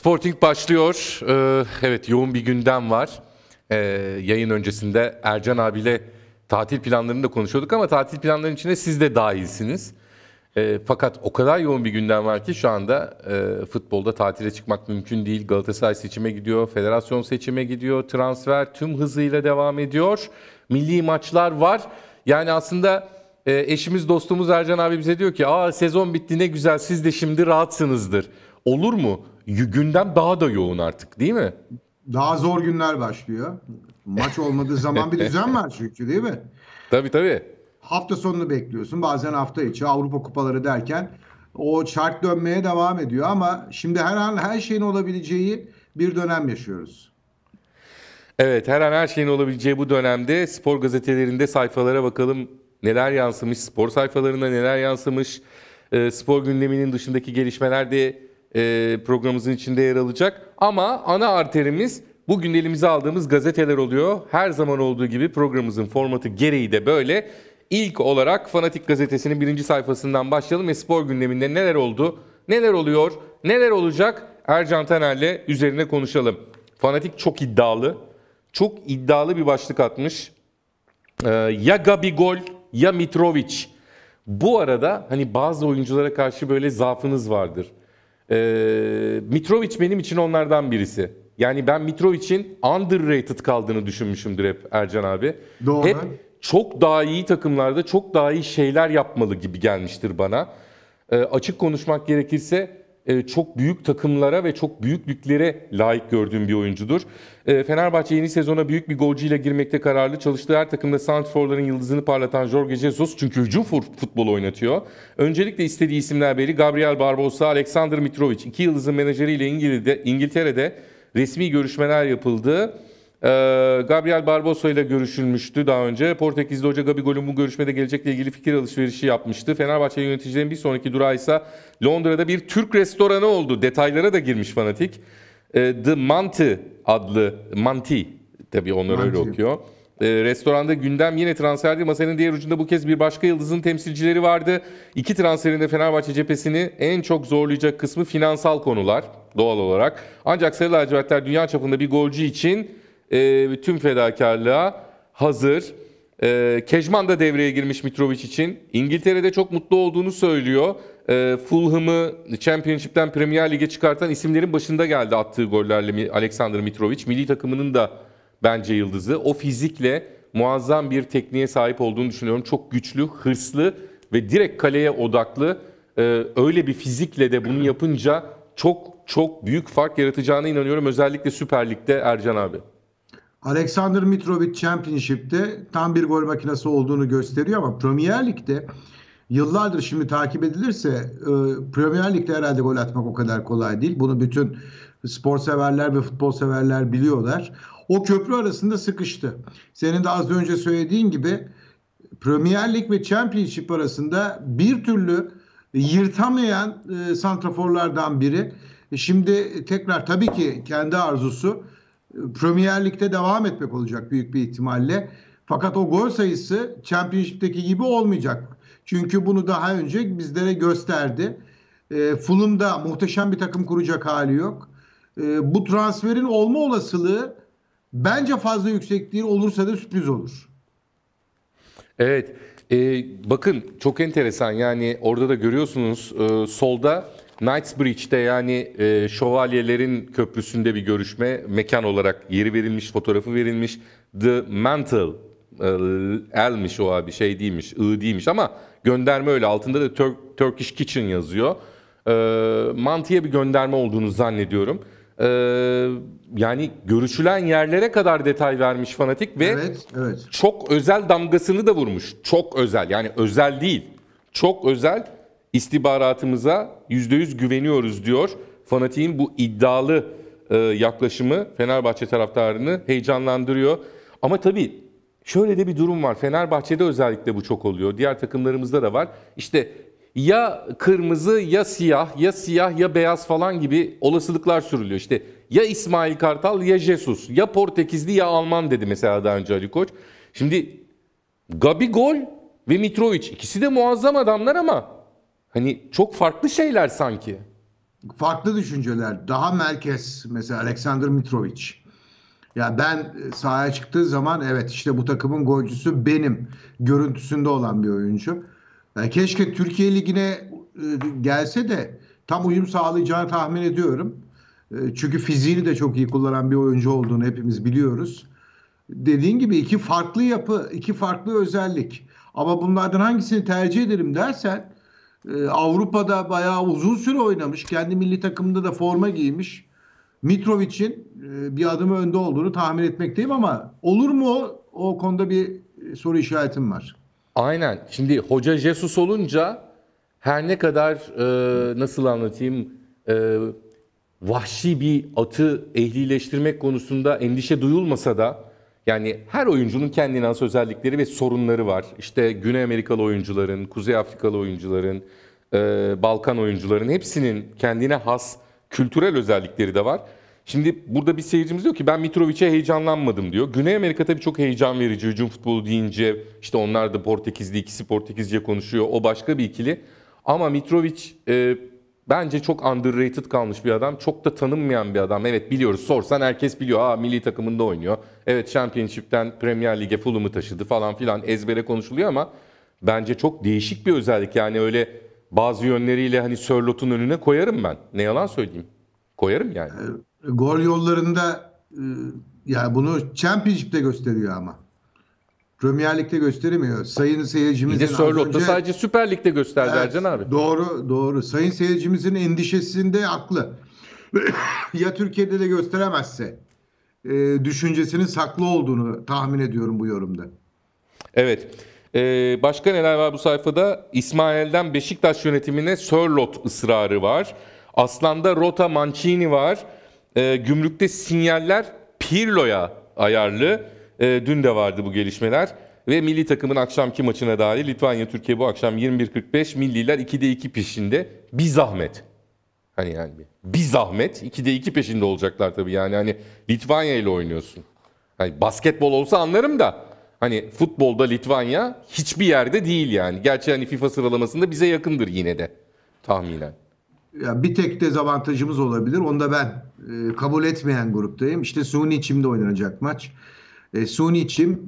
Sporting başlıyor. Ee, evet yoğun bir gündem var. Ee, yayın öncesinde Ercan abiyle tatil planlarını da konuşuyorduk ama tatil planlarının içine siz de dahilsiniz. Ee, fakat o kadar yoğun bir gündem var ki şu anda e, futbolda tatile çıkmak mümkün değil. Galatasaray seçime gidiyor, federasyon seçime gidiyor, transfer tüm hızıyla devam ediyor. Milli maçlar var. Yani aslında e, eşimiz dostumuz Ercan abi bize diyor ki aa sezon bitti ne güzel siz de şimdi rahatsınızdır olur mu? Gündem daha da yoğun artık değil mi? Daha zor günler başlıyor. Maç olmadığı zaman bir düzen var çünkü değil mi? Tabii tabii. Hafta sonunu bekliyorsun bazen hafta içi Avrupa kupaları derken o çark dönmeye devam ediyor ama şimdi her an her şeyin olabileceği bir dönem yaşıyoruz. Evet her an her şeyin olabileceği bu dönemde spor gazetelerinde sayfalara bakalım neler yansımış, spor sayfalarında neler yansımış, ee, spor gündeminin dışındaki gelişmeler de e, programımızın içinde yer alacak. Ama ana arterimiz bugün elimize aldığımız gazeteler oluyor. Her zaman olduğu gibi programımızın formatı gereği de böyle. İlk olarak Fanatik Gazetesi'nin birinci sayfasından başlayalım ve spor gündeminde neler oldu, neler oluyor, neler olacak Ercan Taner'le üzerine konuşalım. Fanatik çok iddialı, çok iddialı bir başlık atmış. Ee, ya Gabigol ya Mitrovic. Bu arada hani bazı oyunculara karşı böyle zaafınız vardır e, Mitrovic benim için onlardan birisi. Yani ben Mitrovic'in underrated kaldığını düşünmüşümdür hep Ercan abi. Doğru. Hep çok daha iyi takımlarda çok daha iyi şeyler yapmalı gibi gelmiştir bana. E, açık konuşmak gerekirse e, çok büyük takımlara ve çok büyük lüklere layık gördüğüm bir oyuncudur. E, Fenerbahçe yeni sezona büyük bir golcüyle girmekte kararlı. Çalıştığı her takımda Santforların yıldızını parlatan Jorge Jesus çünkü hücum futbol oynatıyor. Öncelikle istediği isimler belli. Gabriel Barbosa, Alexander Mitrovic. iki yıldızın menajeriyle İngiltere'de, İngiltere'de resmi görüşmeler yapıldı. Ee, Gabriel Barbosa ile görüşülmüştü daha önce. Portekizli hoca Gabigol'ün bu görüşmede gelecekle ilgili fikir alışverişi yapmıştı. Fenerbahçe yöneticilerin bir sonraki durağı ise Londra'da bir Türk restoranı oldu. Detaylara da girmiş fanatik. Ee, The Manti adlı, Manti tabii onlar Manti. öyle okuyor. E, restoranda gündem yine transferdi. Masanın diğer ucunda bu kez bir başka yıldızın temsilcileri vardı. İki transferinde Fenerbahçe cephesini en çok zorlayacak kısmı finansal konular doğal olarak. Ancak Sarı Lacivertler dünya çapında bir golcü için e, ee, tüm fedakarlığa hazır. E, Kejman da devreye girmiş Mitrovic için. İngiltere'de çok mutlu olduğunu söylüyor. E, Fulham'ı Championship'ten Premier Lig'e çıkartan isimlerin başında geldi attığı gollerle Alexander Mitrovic. Milli takımının da bence yıldızı. O fizikle muazzam bir tekniğe sahip olduğunu düşünüyorum. Çok güçlü, hırslı ve direkt kaleye odaklı. E, öyle bir fizikle de bunu yapınca çok çok büyük fark yaratacağına inanıyorum. Özellikle Süper Lig'de Ercan abi. Alexander Mitrovic Championship'te tam bir gol makinesi olduğunu gösteriyor ama Premier Lig'de yıllardır şimdi takip edilirse e, Premier Lig'de herhalde gol atmak o kadar kolay değil. Bunu bütün spor severler ve futbol severler biliyorlar. O köprü arasında sıkıştı. Senin de az önce söylediğin gibi Premier Lig ve Championship arasında bir türlü yırtamayan e, santraforlardan biri. E, şimdi tekrar tabii ki kendi arzusu Premier Lig'de devam etmek olacak büyük bir ihtimalle. Fakat o gol sayısı Championship'teki gibi olmayacak. Çünkü bunu daha önce bizlere gösterdi. E, Fulham'da muhteşem bir takım kuracak hali yok. E, bu transferin olma olasılığı bence fazla yüksek değil olursa da sürpriz olur. Evet. E, bakın çok enteresan yani orada da görüyorsunuz e, solda Knightsbridge'de yani e, şövalyelerin köprüsünde bir görüşme mekan olarak yeri verilmiş, fotoğrafı verilmiş. The Mantle elmiş o abi şey değilmiş, ı değilmiş ama gönderme öyle. Altında da Tur Turkish Kitchen yazıyor. E, mantıya bir gönderme olduğunu zannediyorum. E, yani görüşülen yerlere kadar detay vermiş fanatik ve evet, evet. çok özel damgasını da vurmuş. Çok özel yani özel değil. Çok özel istihbaratımıza %100 güveniyoruz diyor. Fanatiğin bu iddialı e, yaklaşımı Fenerbahçe taraftarını heyecanlandırıyor. Ama tabii şöyle de bir durum var. Fenerbahçe'de özellikle bu çok oluyor. Diğer takımlarımızda da var. İşte ya kırmızı ya siyah ya siyah ya beyaz falan gibi olasılıklar sürülüyor. İşte ya İsmail Kartal ya Jesus ya Portekizli ya Alman dedi mesela daha önce Ali Koç. Şimdi Gabigol ve Mitrovic ikisi de muazzam adamlar ama Hani çok farklı şeyler sanki. Farklı düşünceler. Daha merkez mesela Alexander Mitrovic. Ya ben e, sahaya çıktığı zaman evet işte bu takımın golcüsü benim görüntüsünde olan bir oyuncu. Yani keşke Türkiye Ligi'ne e, gelse de tam uyum sağlayacağını tahmin ediyorum. E, çünkü fiziğini de çok iyi kullanan bir oyuncu olduğunu hepimiz biliyoruz. Dediğin gibi iki farklı yapı, iki farklı özellik. Ama bunlardan hangisini tercih ederim dersen ee, Avrupa'da bayağı uzun süre oynamış. Kendi milli takımda da forma giymiş. Mitrovic'in e, bir adımı önde olduğunu tahmin etmekteyim ama olur mu o? O konuda bir e, soru işaretim var. Aynen. Şimdi Hoca Jesus olunca her ne kadar e, nasıl anlatayım e, vahşi bir atı ehlileştirmek konusunda endişe duyulmasa da yani her oyuncunun kendine has özellikleri ve sorunları var. İşte Güney Amerikalı oyuncuların, Kuzey Afrikalı oyuncuların, e, Balkan oyuncuların hepsinin kendine has kültürel özellikleri de var. Şimdi burada bir seyircimiz diyor ki ben Mitrovic'e heyecanlanmadım diyor. Güney Amerika tabii çok heyecan verici. Hücum futbolu deyince işte onlar da Portekizli ikisi Portekizce konuşuyor. O başka bir ikili. Ama Mitrovic e, bence çok underrated kalmış bir adam. Çok da tanınmayan bir adam. Evet biliyoruz sorsan herkes biliyor. Aa milli takımında oynuyor. Evet Championship'ten Premier Lig'e Fulham'ı taşıdı falan filan ezbere konuşuluyor ama bence çok değişik bir özellik. Yani öyle bazı yönleriyle hani Sörlot'un önüne koyarım ben. Ne yalan söyleyeyim. Koyarım yani. E, gol yollarında e, yani bunu Championship'te gösteriyor ama. Premier Lig'de gösteremiyor. Sayın seyircimizin... Bir de Sörlot'ta önce... sadece Süper Lig'de gösterdi evet, Ercan abi. Doğru, doğru. Sayın seyircimizin endişesinde aklı. ya Türkiye'de de gösteremezse e, düşüncesinin saklı olduğunu tahmin ediyorum bu yorumda. Evet. Ee, başka neler var bu sayfada? İsmail'den Beşiktaş yönetimine Sörlot ısrarı var. Aslan'da Rota Mancini var. Ee, gümrükte sinyaller Pirlo'ya ayarlı. E, dün de vardı bu gelişmeler. Ve milli takımın akşamki maçına dair Litvanya Türkiye bu akşam 21.45 milliler 2'de 2 peşinde bir zahmet. Hani yani bir zahmet 2'de 2 peşinde olacaklar tabii yani hani Litvanya ile oynuyorsun. Hani basketbol olsa anlarım da hani futbolda Litvanya hiçbir yerde değil yani. Gerçi hani FIFA sıralamasında bize yakındır yine de tahminen. Ya bir tek dezavantajımız olabilir. Onu da ben e, kabul etmeyen gruptayım. İşte suni içimde oynanacak maç. E, suni çim e,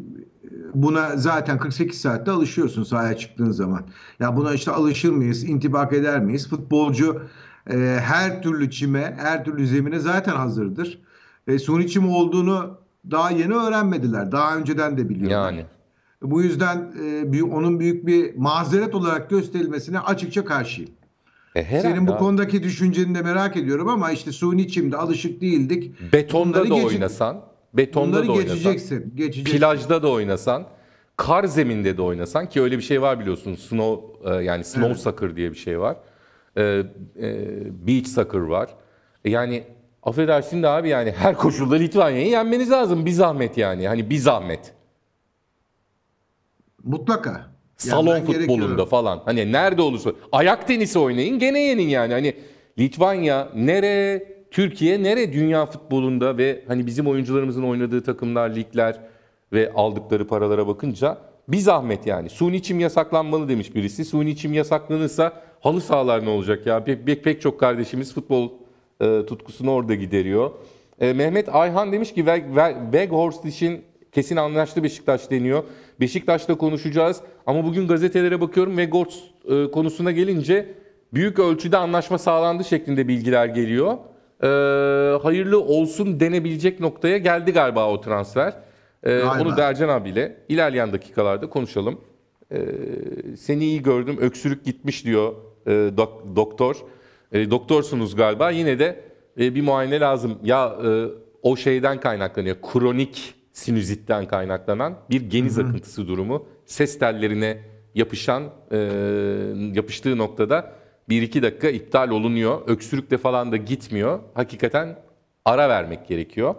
buna zaten 48 saatte alışıyorsun sahaya çıktığın zaman. Ya buna işte alışır mıyız, intibak eder miyiz? Futbolcu e, her türlü çime, her türlü zemine zaten hazırdır. E, suni çim olduğunu daha yeni öğrenmediler. Daha önceden de biliyorlar. Yani. Bu yüzden e, büyük, onun büyük bir mazeret olarak gösterilmesine açıkça karşıyım. E Senin bu abi. konudaki düşünceni de merak ediyorum ama işte suni çimde alışık değildik. Betonda Bunları da geçin... oynasan betonda Bunları da oynasan, geçeceksin, plajda da oynasan, kar zeminde de oynasan ki öyle bir şey var biliyorsun. Snow e, yani snow evet. soccer diye bir şey var. E, e, beach soccer var. yani affedersin de abi yani her koşulda Litvanya'yı yenmeniz lazım bir zahmet yani. Hani bir zahmet. Mutlaka. Salon yani futbolunda gerekiyor. falan. Hani nerede olursa ayak tenisi oynayın gene yenin yani. Hani Litvanya nere Türkiye nere dünya futbolunda ve hani bizim oyuncularımızın oynadığı takımlar, ligler ve aldıkları paralara bakınca bir zahmet yani. Suni çim yasaklanmalı demiş birisi. Suni çim yasaklanırsa halı sahalar ne olacak ya? Pek, pek, pek çok kardeşimiz futbol e, tutkusunu orada gideriyor. E, Mehmet Ayhan demiş ki Weghorst için kesin anlaştı Beşiktaş deniyor. Beşiktaş'ta konuşacağız ama bugün gazetelere bakıyorum ve Gorts e, konusuna gelince büyük ölçüde anlaşma sağlandı şeklinde bilgiler geliyor e, hayırlı olsun denebilecek noktaya geldi galiba o transfer. E, onu Dercan abiyle ilerleyen dakikalarda konuşalım. E, seni iyi gördüm öksürük gitmiş diyor e, dok- doktor. E, doktorsunuz galiba yine de e, bir muayene lazım. Ya e, o şeyden kaynaklanıyor kronik sinüzitten kaynaklanan bir geniz Hı-hı. akıntısı durumu ses tellerine yapışan e, yapıştığı noktada 1 iki dakika iptal olunuyor. Öksürükle falan da gitmiyor. Hakikaten ara vermek gerekiyor.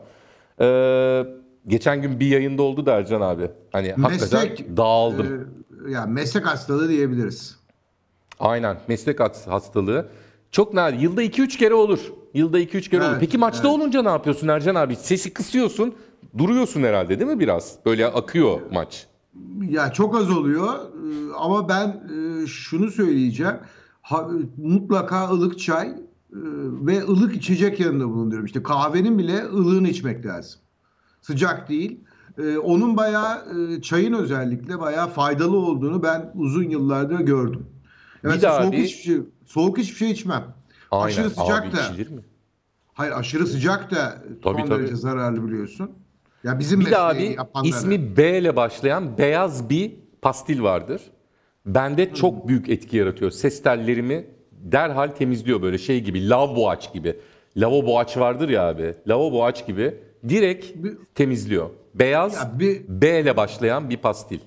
Ee, geçen gün bir yayında oldu da Ercan abi. Hani meslek, hakikaten dağıldım. E, ya yani meslek hastalığı diyebiliriz. Aynen meslek hastalığı. Çok nadir. Yılda 2-3 kere olur. Yılda 2-3 kere evet, olur. Peki maçta evet. olunca ne yapıyorsun Ercan abi? Sesi kısıyorsun. Duruyorsun herhalde değil mi biraz? Böyle akıyor maç. Ya çok az oluyor ee, ama ben e, şunu söyleyeceğim ha, e, mutlaka ılık çay e, ve ılık içecek yanında bulunduruyorum. İşte kahvenin bile ılığını içmek lazım. Sıcak değil. E, onun bayağı e, çayın özellikle bayağı faydalı olduğunu ben uzun yıllardır gördüm. Evet, bir daha soğuk, bir... hiçbir şey, soğuk hiçbir şey içmem. Aynen. Aşırı sıcak abi, da. İçilir mi? Hayır aşırı sıcak da tabii, son tabii. derece zararlı biliyorsun. Ya bizim bir daha bir ismi B ile başlayan beyaz bir pastil vardır bende çok büyük etki yaratıyor. Ses tellerimi derhal temizliyor böyle şey gibi lavaboaç gibi. Lavaboaç vardır ya abi. Lavaboaç gibi direkt bir, temizliyor. Beyaz bir, B ile başlayan bir pastil.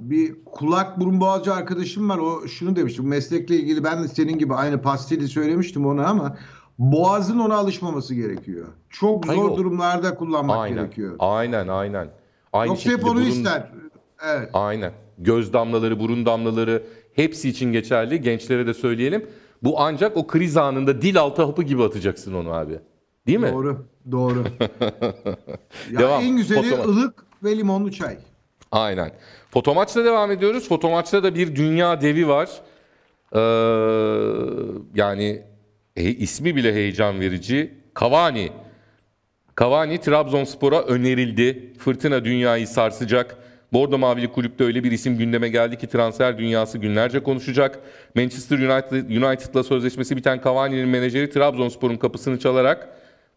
Bir kulak burun boğazcı arkadaşım var. O şunu demişti. Bu meslekle ilgili ben de senin gibi aynı pastili söylemiştim ona ama boğazın ona alışmaması gerekiyor. Çok zor Hayır, durumlarda kullanmak aynen, gerekiyor. Aynen aynen. Aynı Yoksa hep onu burun... ister. Evet. Aynen. Göz damlaları, burun damlaları hepsi için geçerli. Gençlere de söyleyelim. Bu ancak o kriz anında dil altı hapı gibi atacaksın onu abi. Değil mi? Doğru. Doğru. ya Devam. En güzeli Fotomaç. ılık ve limonlu çay. Aynen. Fotomaçla devam ediyoruz. Fotomaçta da bir dünya devi var. Ee, yani e, ismi bile heyecan verici. Cavani. Cavani Trabzonspor'a önerildi. Fırtına dünyayı sarsacak. Bordo Mavili kulüpte öyle bir isim gündeme geldi ki transfer dünyası günlerce konuşacak. Manchester United, United'la sözleşmesi biten Cavani'nin menajeri Trabzonspor'un kapısını çalarak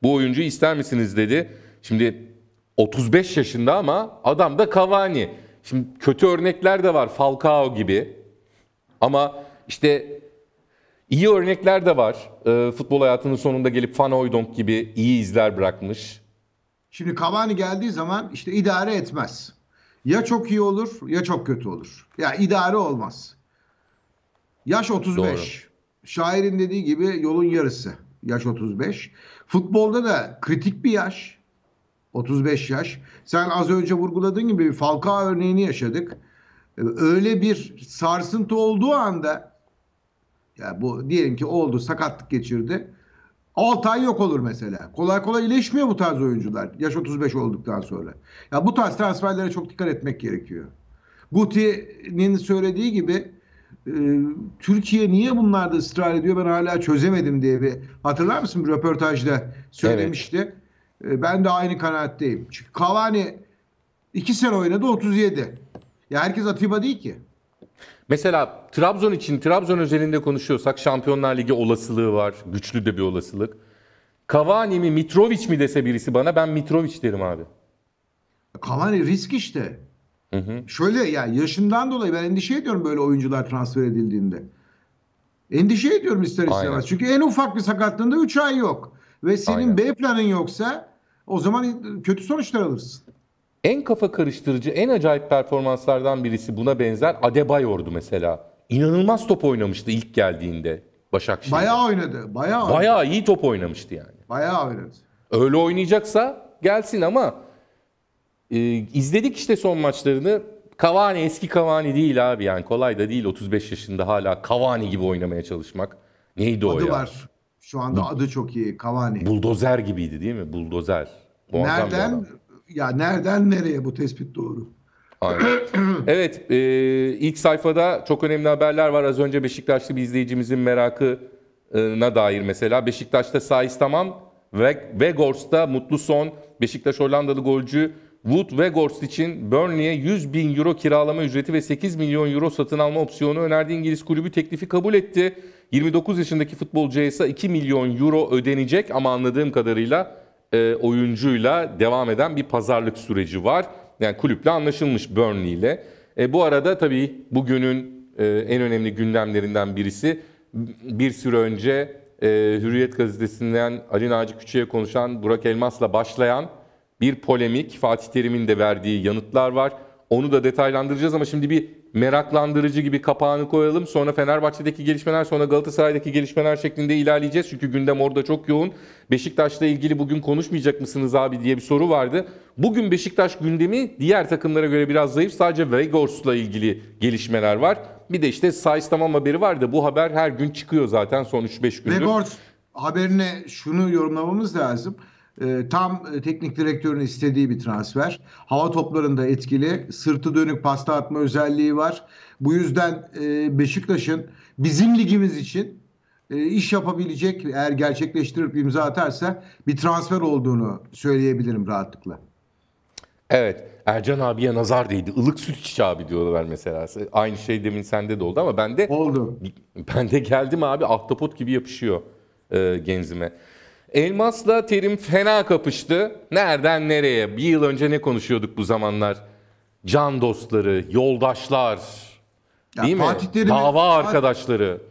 bu oyuncu ister misiniz dedi. Şimdi 35 yaşında ama adam da Cavani. Şimdi kötü örnekler de var Falcao gibi. Ama işte iyi örnekler de var. E, futbol hayatının sonunda gelip Van Oydonk gibi iyi izler bırakmış. Şimdi Cavani geldiği zaman işte idare etmez ya çok iyi olur ya çok kötü olur. Ya yani idare olmaz. Yaş 35. Doğru. Şairin dediği gibi yolun yarısı. Yaş 35. Futbolda da kritik bir yaş. 35 yaş. Sen az önce vurguladığın gibi Falcao örneğini yaşadık. Öyle bir sarsıntı olduğu anda ya bu diyelim ki oldu sakatlık geçirdi. 6 ay yok olur mesela. Kolay kolay iyileşmiyor bu tarz oyuncular. Yaş 35 olduktan sonra. Ya bu tarz transferlere çok dikkat etmek gerekiyor. Guti'nin söylediği gibi e, Türkiye niye bunlarda ısrar ediyor ben hala çözemedim diye bir hatırlar mısın bir röportajda söylemişti. Evet. E, ben de aynı kanaatteyim. Çünkü Cavani 2 sene oynadı 37. Ya herkes Atiba değil ki. Mesela Trabzon için Trabzon özelinde konuşuyorsak Şampiyonlar Ligi olasılığı var. Güçlü de bir olasılık. Cavani mi Mitrovic mi dese birisi bana ben Mitrovic derim abi. Cavani risk işte. Hı hı. Şöyle yani yaşından dolayı ben endişe ediyorum böyle oyuncular transfer edildiğinde. Endişe ediyorum ister istemez. Aynen. Çünkü en ufak bir sakatlığında 3 ay yok. Ve senin Aynen. B planın yoksa o zaman kötü sonuçlar alırsın. En kafa karıştırıcı, en acayip performanslardan birisi buna benzer Adebayor'du mesela. İnanılmaz top oynamıştı ilk geldiğinde Başakşehir. Bayağı oynadı. Bayağı oynadı. Bayağı iyi top oynamıştı yani. Bayağı oynadı. Öyle oynayacaksa gelsin ama e, izledik işte son maçlarını. Kavani eski Kavani değil abi yani kolay da değil 35 yaşında hala Kavani gibi oynamaya çalışmak. Neydi o adı ya? var. Şu anda Bu, adı çok iyi Kavani. Buldozer gibiydi değil mi? Buldozer. Muazzam Nereden? ya nereden nereye bu tespit doğru? evet e, ilk sayfada çok önemli haberler var. Az önce Beşiktaşlı bir izleyicimizin merakına dair mesela. Beşiktaş'ta Saiz tamam, Ve Vegors'ta mutlu son. Beşiktaş Hollandalı golcü Wood Weghorst için Burnley'e 100 bin euro kiralama ücreti ve 8 milyon euro satın alma opsiyonu önerdi. İngiliz kulübü teklifi kabul etti. 29 yaşındaki futbolcuya ise 2 milyon euro ödenecek ama anladığım kadarıyla e, oyuncuyla devam eden bir pazarlık süreci var. Yani kulüple anlaşılmış Burnley ile. E, bu arada tabii bugünün e, en önemli gündemlerinden birisi bir süre önce e, Hürriyet gazetesinden Ali Naci Küçü'ye konuşan Burak Elmas'la başlayan bir polemik. Fatih Terim'in de verdiği yanıtlar var. Onu da detaylandıracağız ama şimdi bir meraklandırıcı gibi kapağını koyalım. Sonra Fenerbahçe'deki gelişmeler, sonra Galatasaray'daki gelişmeler şeklinde ilerleyeceğiz. Çünkü gündem orada çok yoğun. Beşiktaş'la ilgili bugün konuşmayacak mısınız abi diye bir soru vardı. Bugün Beşiktaş gündemi diğer takımlara göre biraz zayıf. Sadece Vegors'la ilgili gelişmeler var. Bir de işte size tamam haberi var da bu haber her gün çıkıyor zaten son 3-5 gündür. Vegors haberine şunu yorumlamamız lazım. Ee, tam e, teknik direktörün istediği bir transfer. Hava toplarında etkili. Sırtı dönük pasta atma özelliği var. Bu yüzden e, Beşiktaş'ın bizim ligimiz için e, iş yapabilecek eğer gerçekleştirip imza atarsa bir transfer olduğunu söyleyebilirim rahatlıkla. Evet. Ercan abiye nazar değdi. Ilık süt içi abi diyorlar mesela. Aynı şey demin sende de oldu ama ben de Oldu. Ben de geldim abi ahtapot gibi yapışıyor e, genzime. Elmas'la terim fena kapıştı. Nereden nereye? Bir yıl önce ne konuşuyorduk bu zamanlar? Can dostları, yoldaşlar. değil Fatih mi? Terim'in, Dava Fatih, arkadaşları.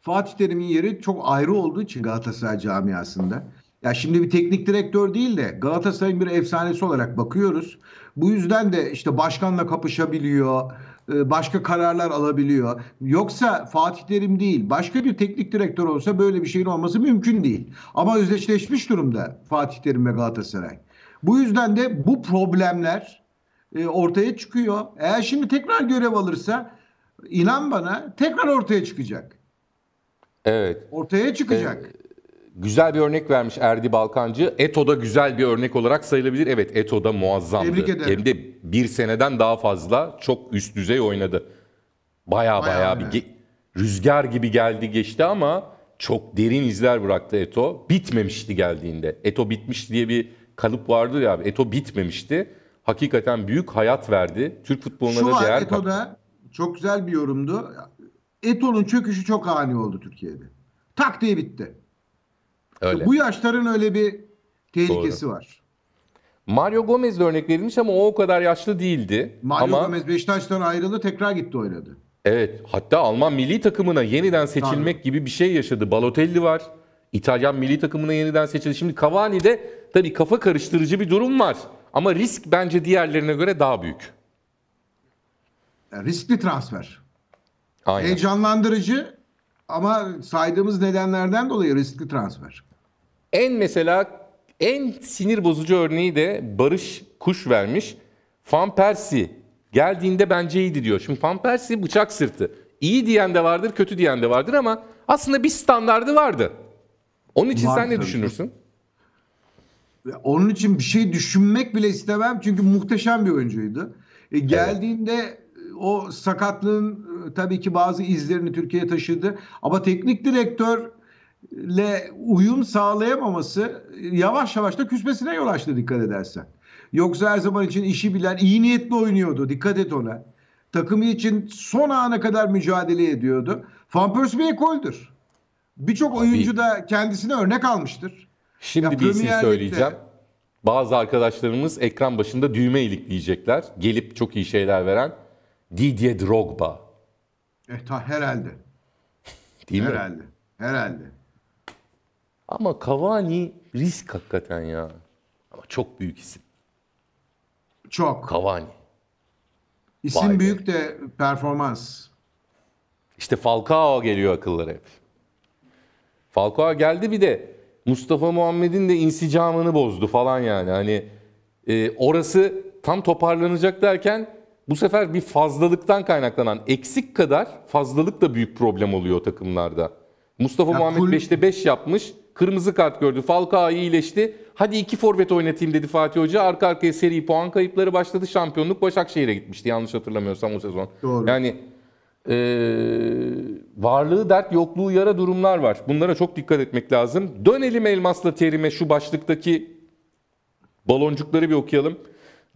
Fatih Terim'in yeri çok ayrı olduğu için Galatasaray camiasında. Ya şimdi bir teknik direktör değil de Galatasaray'ın bir efsanesi olarak bakıyoruz. Bu yüzden de işte başkanla kapışabiliyor e, başka kararlar alabiliyor. Yoksa Fatih Terim değil başka bir teknik direktör olsa böyle bir şeyin olması mümkün değil. Ama özdeşleşmiş durumda Fatih Terim ve Galatasaray. Bu yüzden de bu problemler e, ortaya çıkıyor. Eğer şimdi tekrar görev alırsa inan bana tekrar ortaya çıkacak. Evet. Ortaya çıkacak. Ee, Güzel bir örnek vermiş Erdi Balkancı. Eto'da güzel bir örnek olarak sayılabilir. Evet Eto'da muazzamdı. Tebrik ederim. Hem de bir seneden daha fazla çok üst düzey oynadı. Baya baya bir ge- rüzgar gibi geldi geçti ama çok derin izler bıraktı Eto. Bitmemişti geldiğinde. Eto bitmiş diye bir kalıp vardı ya. Eto bitmemişti. Hakikaten büyük hayat verdi. Türk futboluna Şu da değer kattı. Eto'da kaptı. çok güzel bir yorumdu. Eto'nun çöküşü çok ani oldu Türkiye'de. Tak diye bitti. Öyle. Bu yaşların öyle bir tehlikesi Doğru. var. Mario Gomez de örnek verilmiş ama o o kadar yaşlı değildi. Mario ama... Gomez Beşiktaş'tan ayrıldı tekrar gitti oynadı. Evet hatta Alman milli takımına yeniden seçilmek Tabii. gibi bir şey yaşadı. Balotelli var. İtalyan milli takımına yeniden seçildi. Şimdi Cavani de tabii kafa karıştırıcı bir durum var. Ama risk bence diğerlerine göre daha büyük. Riskli transfer. Aynen. Heyecanlandırıcı ama saydığımız nedenlerden dolayı riskli transfer. En mesela en sinir bozucu örneği de Barış Kuş vermiş. Van Persie geldiğinde bence iyiydi diyor. Şimdi Van Persie bıçak sırtı. İyi diyen de vardır, kötü diyen de vardır ama aslında bir standardı vardı. Onun için Var sen ne düşünürsün? Onun için bir şey düşünmek bile istemem çünkü muhteşem bir oyuncuydu. E, geldiğinde evet. o sakatlığın e, tabii ki bazı izlerini Türkiye'ye taşıdı ama teknik direktör le uyum sağlayamaması yavaş yavaş da küsmesine yol açtı dikkat edersen. Yoksa her zaman için işi bilen iyi niyetli oynuyordu. Dikkat et ona. Takımı için son ana kadar mücadele ediyordu. Van Persie ekoldür. Birçok oyuncu da kendisine örnek almıştır. Şimdi bir şey söyleyeceğim. Bazı arkadaşlarımız ekran başında düğme ilikleyecekler. Gelip çok iyi şeyler veren Didier Drogba. E, ta, herhalde. Değil herhalde. mi? Herhalde. Herhalde. Ama Cavani risk hakikaten ya. Ama çok büyük isim. Çok. Cavani. İsim Vay büyük be. de performans. İşte Falcao geliyor akıllara hep. Falcao geldi bir de Mustafa Muhammed'in de insicamını bozdu falan yani. Hani e, orası tam toparlanacak derken bu sefer bir fazlalıktan kaynaklanan eksik kadar fazlalık da büyük problem oluyor takımlarda. Mustafa ya Muhammed kul... 5'te 5 yapmış. Kırmızı kart gördü. Falcao iyileşti. Hadi iki forvet oynatayım dedi Fatih Hoca. Arka arkaya seri puan kayıpları başladı. Şampiyonluk Başakşehir'e gitmişti yanlış hatırlamıyorsam o sezon. Doğru. Yani e, varlığı dert yokluğu yara durumlar var. Bunlara çok dikkat etmek lazım. Dönelim Elmas'la Terim'e şu başlıktaki baloncukları bir okuyalım.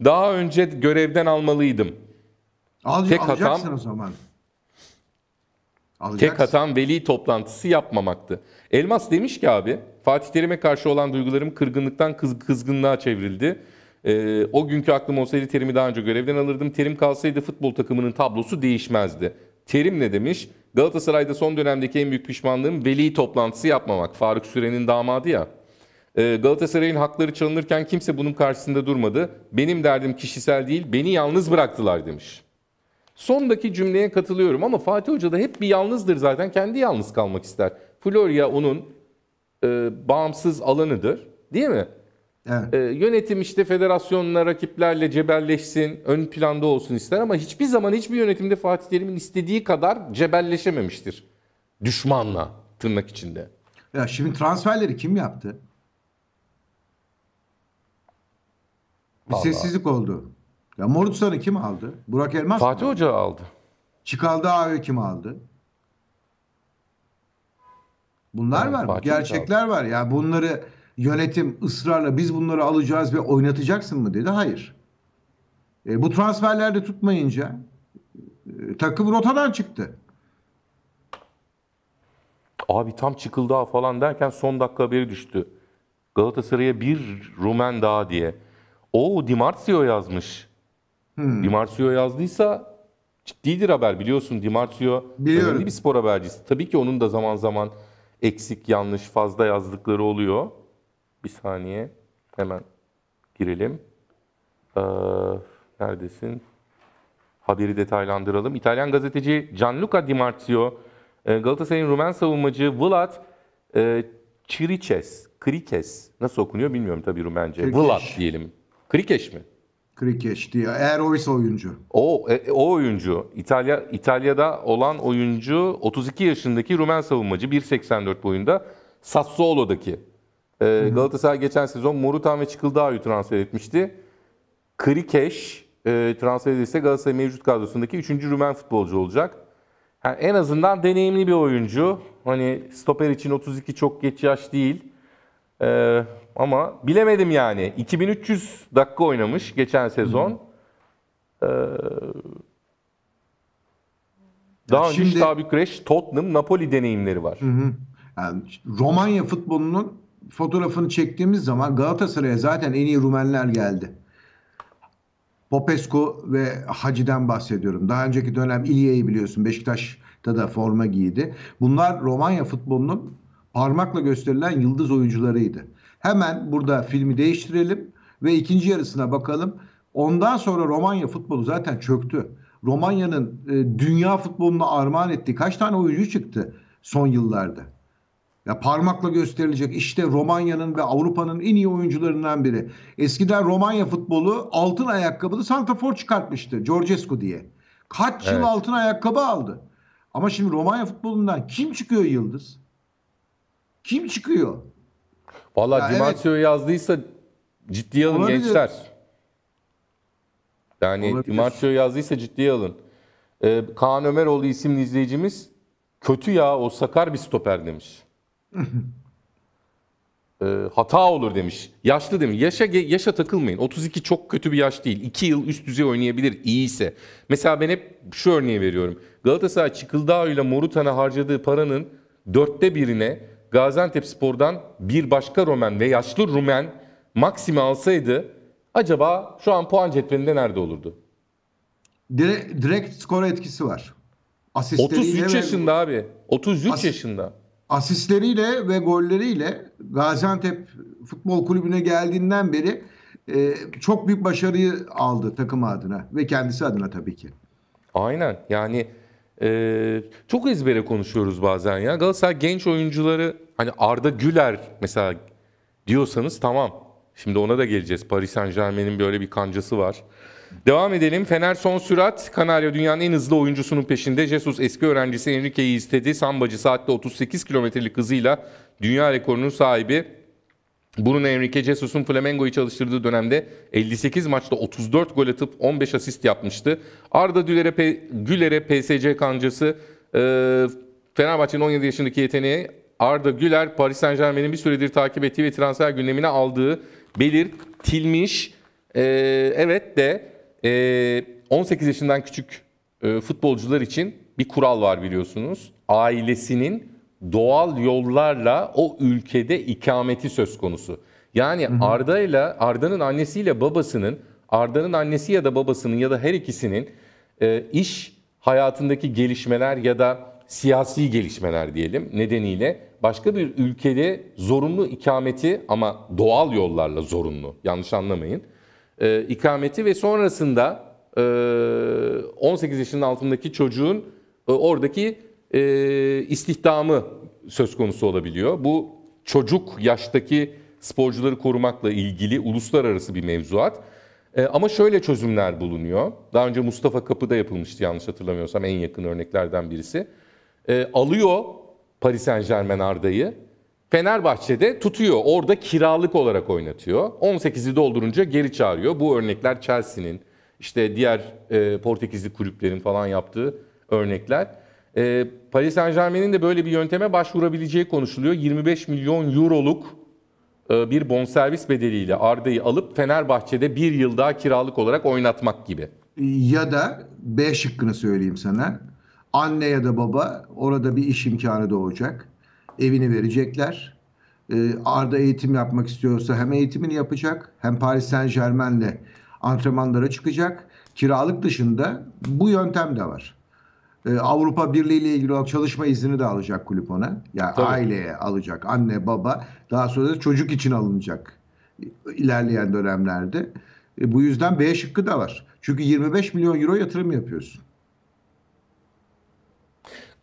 Daha önce görevden almalıydım. Al, Tek hatam, o zaman. Alacaksın. Tek hatam veli toplantısı yapmamaktı. Elmas demiş ki abi Fatih Terim'e karşı olan duygularım kırgınlıktan kız, kızgınlığa çevrildi. Ee, o günkü aklım olsaydı Terim'i daha önce görevden alırdım. Terim kalsaydı futbol takımının tablosu değişmezdi. Terim ne demiş? Galatasaray'da son dönemdeki en büyük pişmanlığım veli toplantısı yapmamak. Faruk Süren'in damadı ya. Ee, Galatasaray'ın hakları çalınırken kimse bunun karşısında durmadı. Benim derdim kişisel değil, beni yalnız bıraktılar demiş. Sondaki cümleye katılıyorum ama Fatih Hoca da hep bir yalnızdır zaten. Kendi yalnız kalmak ister. Florya onun e, bağımsız alanıdır. Değil mi? Evet. E, yönetim işte federasyonla, rakiplerle cebelleşsin, ön planda olsun ister ama hiçbir zaman hiçbir yönetimde Fatih Terim'in istediği kadar cebelleşememiştir. Düşmanla tırnak içinde. Ya şimdi transferleri kim yaptı? Bir Vallahi. sessizlik oldu. Ya Morutsan'ı kim aldı? Burak Elmas Fatih mı? Hoca aldı. Çıkaldı abi kim aldı? Bunlar evet, var. Fatih Gerçekler var. Ya yani bunları yönetim ısrarla biz bunları alacağız ve oynatacaksın mı dedi. Hayır. E, bu transferlerde tutmayınca e, takım rotadan çıktı. Abi tam çıkıldı falan derken son dakika haberi düştü. Galatasaray'a bir Rumen daha diye. O Dimarzio yazmış. Hmm. Dimarzio yazdıysa ciddidir haber biliyorsun. Dimarzio Biliyorum. önemli bir spor habercisi. Tabii ki onun da zaman zaman eksik, yanlış, fazla yazdıkları oluyor. Bir saniye hemen girelim. Ee, neredesin? Haberi detaylandıralım. İtalyan gazeteci Gianluca Di Marzio, e, Galatasaray'ın Rumen savunmacı Vlad e, Çiriçes, Krikes nasıl okunuyor bilmiyorum tabii Rumence. Vlad diyelim. Krikeş mi? Krikeş diyor. Eğer oysa oyuncu. O e, o oyuncu İtalya İtalya'da olan oyuncu 32 yaşındaki Rumen savunmacı 1.84 boyunda Sassuolo'daki. E, Galatasaray geçen sezon Morutan ve Çıkıldağ'ı transfer etmişti. Krikeş e, transfer edilse Galatasaray mevcut kadrosundaki 3. Rumen futbolcu olacak. Yani en azından deneyimli bir oyuncu. Hani stoper için 32 çok geç yaş değil. Ee, ama bilemedim yani. 2300 dakika oynamış geçen sezon. Ee, daha önce şimdi... Stabükreş, Tottenham, Napoli deneyimleri var. Hı hı. Yani Romanya futbolunun fotoğrafını çektiğimiz zaman Galatasaray'a zaten en iyi Rumenler geldi. Popescu ve Hacı'den bahsediyorum. Daha önceki dönem İlyeyi biliyorsun Beşiktaş'ta da forma giydi. Bunlar Romanya futbolunun parmakla gösterilen yıldız oyuncularıydı. Hemen burada filmi değiştirelim ve ikinci yarısına bakalım. Ondan sonra Romanya futbolu zaten çöktü. Romanya'nın e, dünya futboluna armağan ettiği kaç tane oyuncu çıktı son yıllarda? Ya parmakla gösterilecek işte Romanya'nın ve Avrupa'nın en iyi oyuncularından biri. Eskiden Romanya futbolu altın ayakkabılı Santrafor çıkartmıştı Georgescu diye. Kaç evet. yıl altın ayakkabı aldı. Ama şimdi Romanya futbolundan kim çıkıyor yıldız? Kim çıkıyor? Valla ya Dimaggio evet. yazdıysa ciddiye alın Olabilir. gençler. Yani Olabilir. Dimaggio yazdıysa ciddiye alın. Ee, Kaan Ömeroğlu isimli izleyicimiz kötü ya o sakar bir stoper demiş. e, hata olur demiş. Yaşlı demiş. Yaşa yaşa takılmayın. 32 çok kötü bir yaş değil. 2 yıl üst düzey oynayabilir iyiyse. Mesela ben hep şu örneği veriyorum. Galatasaray Çıkıldağ ile Morutan'a harcadığı paranın dörtte birine Gaziantep Spor'dan bir başka Romen ve yaşlı Rumen Maksim'i alsaydı acaba şu an puan cetvelinde nerede olurdu? Direkt, direkt skora etkisi var. Asistleriyle 33 yaşında ve, abi. 33 as, yaşında. Asistleriyle ve golleriyle Gaziantep Futbol Kulübü'ne geldiğinden beri e, çok büyük başarıyı aldı takım adına ve kendisi adına tabii ki. Aynen yani ee, çok ezbere konuşuyoruz bazen ya. Galatasaray genç oyuncuları hani Arda Güler mesela diyorsanız tamam. Şimdi ona da geleceğiz. Paris Saint Germain'in böyle bir kancası var. Devam edelim. Fener son sürat. Kanarya dünyanın en hızlı oyuncusunun peşinde. Jesus eski öğrencisi Enrique'yi istedi. Sambacı saatte 38 kilometrelik hızıyla dünya rekorunun sahibi. Bunun Enrique Jesus'un Flamengo'yu çalıştırdığı dönemde 58 maçta 34 gol atıp 15 asist yapmıştı. Arda Düler'e Güler'e PSG kancası e, Fenerbahçe'nin 17 yaşındaki yeteneği Arda Güler Paris Saint Germain'in bir süredir takip ettiği ve transfer gündemine aldığı belirtilmiş. E, evet de 18 e, yaşından küçük e, futbolcular için bir kural var biliyorsunuz. Ailesinin doğal yollarla o ülkede ikameti söz konusu. Yani Arda'yla Arda'nın annesiyle babasının Arda'nın annesi ya da babasının ya da her ikisinin e, iş hayatındaki gelişmeler ya da siyasi gelişmeler diyelim nedeniyle başka bir ülkede zorunlu ikameti ama doğal yollarla zorunlu yanlış anlamayın e, ikameti ve sonrasında e, 18 yaşının altındaki çocuğun e, oradaki e, istihdamı söz konusu olabiliyor. Bu çocuk yaştaki sporcuları korumakla ilgili uluslararası bir mevzuat. E, ama şöyle çözümler bulunuyor. Daha önce Mustafa Kapı'da yapılmıştı yanlış hatırlamıyorsam en yakın örneklerden birisi. E, alıyor Paris Saint Germain Arda'yı. Fenerbahçe'de tutuyor. Orada kiralık olarak oynatıyor. 18'i doldurunca geri çağırıyor. Bu örnekler Chelsea'nin, işte diğer e, Portekizli kulüplerin falan yaptığı örnekler. E, Paris Saint Germain'in de böyle bir yönteme başvurabileceği konuşuluyor. 25 milyon euroluk e, bir bonservis bedeliyle Arda'yı alıp Fenerbahçe'de bir yıl daha kiralık olarak oynatmak gibi. Ya da B şıkkını söyleyeyim sana. Anne ya da baba orada bir iş imkanı doğacak. Evini verecekler. Ee, Arda eğitim yapmak istiyorsa hem eğitimini yapacak hem Paris Saint Germain'le antrenmanlara çıkacak. Kiralık dışında bu yöntem de var. Ee, Avrupa Birliği ile ilgili olarak çalışma izni de alacak kulüp ona. Ya yani aileye alacak. Anne, baba. Daha sonra da çocuk için alınacak ilerleyen dönemlerde. E, bu yüzden B şıkkı da var. Çünkü 25 milyon euro yatırım yapıyorsun.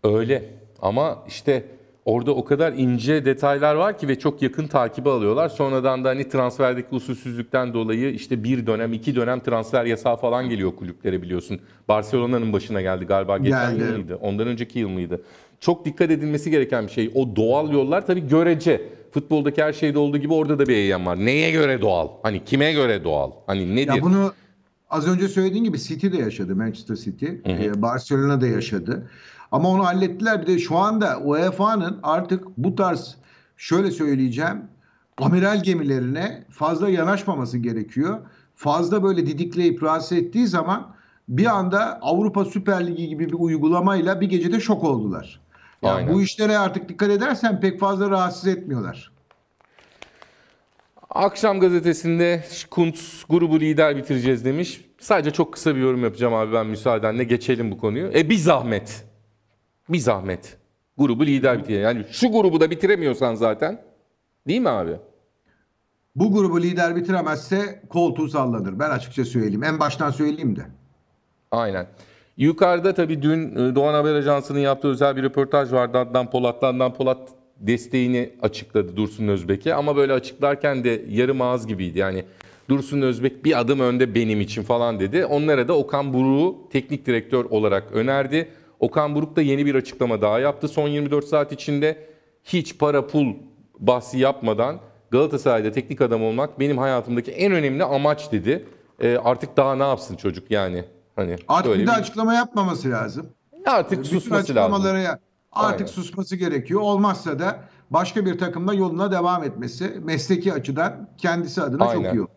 Öyle ama işte Orada o kadar ince detaylar var ki ve çok yakın takibi alıyorlar. Sonradan da hani transferdeki usulsüzlükten dolayı işte bir dönem, iki dönem transfer yasağı falan geliyor kulüplere biliyorsun. Barcelona'nın başına geldi galiba geçen geldi. yıl mıydı? Ondan önceki yıl mıydı? Çok dikkat edilmesi gereken bir şey. O doğal yollar tabii görece. Futboldaki her şeyde olduğu gibi orada da bir eylem var. Neye göre doğal? Hani kime göre doğal? Hani nedir? Ya bunu az önce söylediğin gibi City de yaşadı. Manchester City. Hı hı. Ee, Barcelona da yaşadı. Ama onu hallettiler. Bir de şu anda UEFA'nın artık bu tarz şöyle söyleyeceğim amiral gemilerine fazla yanaşmaması gerekiyor. Fazla böyle didikleyip rahatsız ettiği zaman bir anda Avrupa Süper Ligi gibi bir uygulamayla bir gecede şok oldular. Yani Aynen. bu işlere artık dikkat edersen pek fazla rahatsız etmiyorlar. Akşam gazetesinde Kunt grubu lider bitireceğiz demiş. Sadece çok kısa bir yorum yapacağım abi ben müsaadenle geçelim bu konuyu. E bir zahmet bir zahmet grubu lider bitir. Yani şu grubu da bitiremiyorsan zaten değil mi abi? Bu grubu lider bitiremezse koltuğu sallanır. Ben açıkça söyleyeyim. En baştan söyleyeyim de. Aynen. Yukarıda tabii dün e, Doğan Haber Ajansı'nın yaptığı özel bir röportaj vardı. Adnan Polat, Adnan Polat desteğini açıkladı Dursun Özbek'e. Ama böyle açıklarken de yarım ağız gibiydi. Yani Dursun Özbek bir adım önde benim için falan dedi. Onlara da Okan Buruk'u teknik direktör olarak önerdi. Okan Buruk da yeni bir açıklama daha yaptı son 24 saat içinde. Hiç para pul bahsi yapmadan Galatasaray'da teknik adam olmak benim hayatımdaki en önemli amaç dedi. E, artık daha ne yapsın çocuk yani? Hani artık böyle bir de bir... açıklama yapmaması lazım. Artık Bütün susması lazım. Artık Aynen. susması gerekiyor. Olmazsa da başka bir takımda yoluna devam etmesi mesleki açıdan kendisi adına Aynen. çok iyi olur.